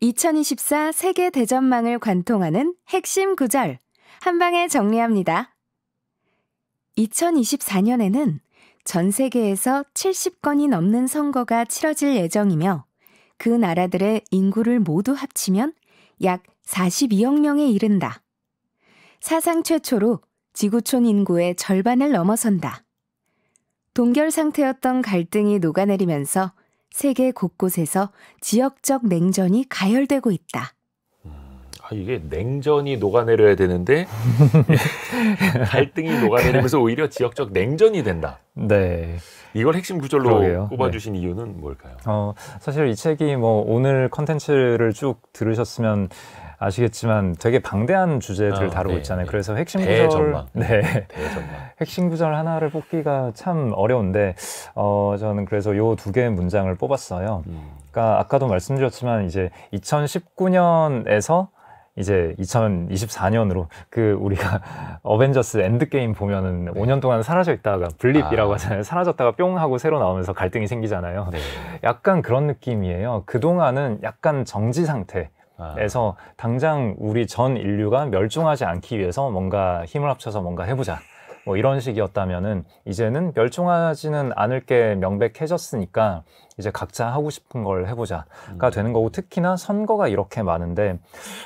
2024 세계 대전망을 관통하는 핵심 구절. 한방에 정리합니다. 2024년에는 전 세계에서 70건이 넘는 선거가 치러질 예정이며 그 나라들의 인구를 모두 합치면 약 42억 명에 이른다. 사상 최초로 지구촌 인구의 절반을 넘어선다. 동결 상태였던 갈등이 녹아내리면서 세계 곳곳에서 지역적 냉전이 가열되고 있다. 아, 이게 냉전이 녹아내려야 되는데 갈등이 녹아내리면서 오히려 지역적 냉전이 된다. 네. 이걸 핵심 구절로 그러게요. 꼽아주신 네. 이유는 뭘까요? 어, 사실 이 책이 뭐 오늘 컨텐츠를 쭉 들으셨으면 아시겠지만 되게 방대한 주제들을 아, 다루고 네, 있잖아요. 네. 그래서 핵심 구절 네. 핵심 구절 하나를 뽑기가 참 어려운데 어 저는 그래서 요 두 개의 문장을 뽑았어요. 음. 그러니까 아까도 말씀드렸지만 이제 2019년에서 이제 2024년으로 그 우리가 어벤져스 엔드게임 보면은 네. 5년 동안 사라져 있다가 블립이라고 아. 하잖아요. 사라졌다가 뿅 하고 새로 나오면서 갈등이 생기잖아요. 네. 약간 그런 느낌이에요. 그동안은 약간 정지 상태. 그래서 아. 당장 우리 전 인류가 멸종하지 않기 위해서 뭔가 힘을 합쳐서 뭔가 해보자. 뭐 이런 식이었다면은 이제는 멸종하지는 않을 게 명백해졌으니까 이제 각자 하고 싶은 걸 해보자가 음. 되는 거고 특히나 선거가 이렇게 많은데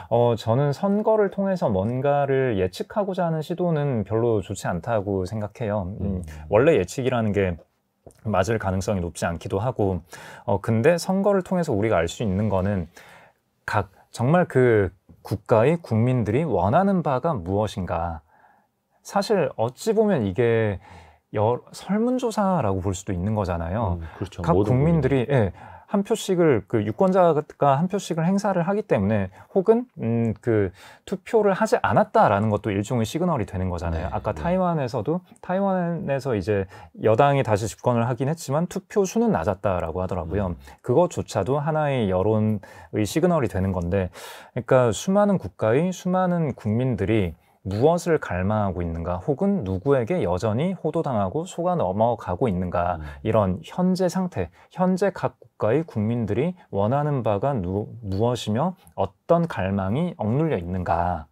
어 저는 선거를 통해서 뭔가를 예측하고자 하는 시도는 별로 좋지 않다고 생각해요. 음, 음. 원래 예측이라는 게 맞을 가능성이 높지 않기도 하고 어 근데 선거를 통해서 우리가 알 수 있는 거는 각 정말 그 국가의 국민들이 원하는 바가 무엇인가. 사실 어찌 보면 이게 여, 설문조사라고 볼 수도 있는 거잖아요. 음, 그렇죠. 각 국민들이 예, 한 표씩을 그 유권자가 한 표씩을 행사를 하기 때문에 혹은 음, 그 투표를 하지 않았다라는 것도 일종의 시그널이 되는 거잖아요. 네, 아까 네. 타이완에서도 타이완에서 이제 여당이 다시 집권을 하긴 했지만 투표 수는 낮았다라고 하더라고요. 음. 그것조차도 하나의 여론의 시그널이 되는 건데, 그러니까 수많은 국가의 수많은 국민들이 무엇을 갈망하고 있는가 혹은 누구에게 여전히 호도당하고 속아 넘어가고 있는가 음. 이런 현재 상태, 현재 각 국가의 국민들이 원하는 바가 누, 무엇이며 어떤 갈망이 억눌려 있는가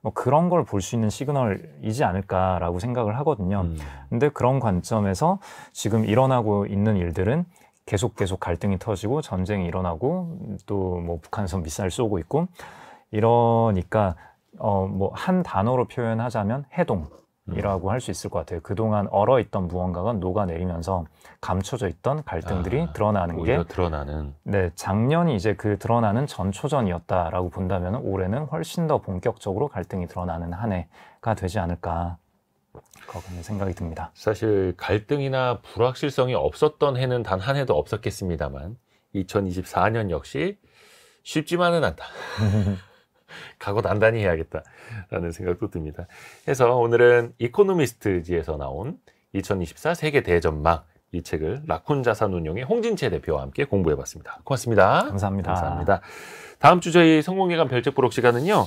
뭐 그런 걸 볼 수 있는 시그널이지 않을까라고 생각을 하거든요. 음. 근데 그런 관점에서 지금 일어나고 있는 일들은 계속 계속 갈등이 터지고 전쟁이 일어나고 또 뭐 북한에서 미사일 쏘고 있고 이러니까 어, 뭐한 단어로 표현하자면 해동이라고 음. 할수 있을 것 같아요. 그동안 얼어 있던 무언가가 녹아내리면서 감춰져 있던 갈등들이 아, 드러나는 게 드러나는 네, 작년이 이제 그 드러나는 전초전이었다라고 본다면 올해는 훨씬 더 본격적으로 갈등이 드러나는 한 해가 되지 않을까 그런 생각이 듭니다. 사실 갈등이나 불확실성이 없었던 해는 단 한 해도 없었겠습니다만 2024년 역시 쉽지만은 않다. 각오 단단히 해야겠다라는 생각도 듭니다. 해서 오늘은 이코노미스트지에서 나온 2024 세계 대전망 이 책을 라쿤 자산운용의 홍진채 대표와 함께 공부해봤습니다. 고맙습니다. 감사합니다. 감사합니다. 다음 주 저희 성공회관 별책 부록 시간은요.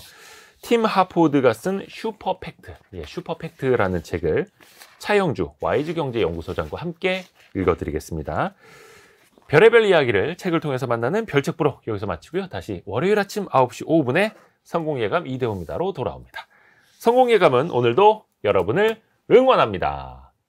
팀 하포드가 쓴 슈퍼팩트, 예, 슈퍼팩트라는 책을 차영주 YG경제연구소장과 함께 읽어드리겠습니다. 별의별 이야기를 책을 통해서 만나는 별책부록 여기서 마치고요. 다시 월요일 아침 9시 5분에 성공예감 이대호입니다로 돌아옵니다. 성공예감은 오늘도 여러분을 응원합니다.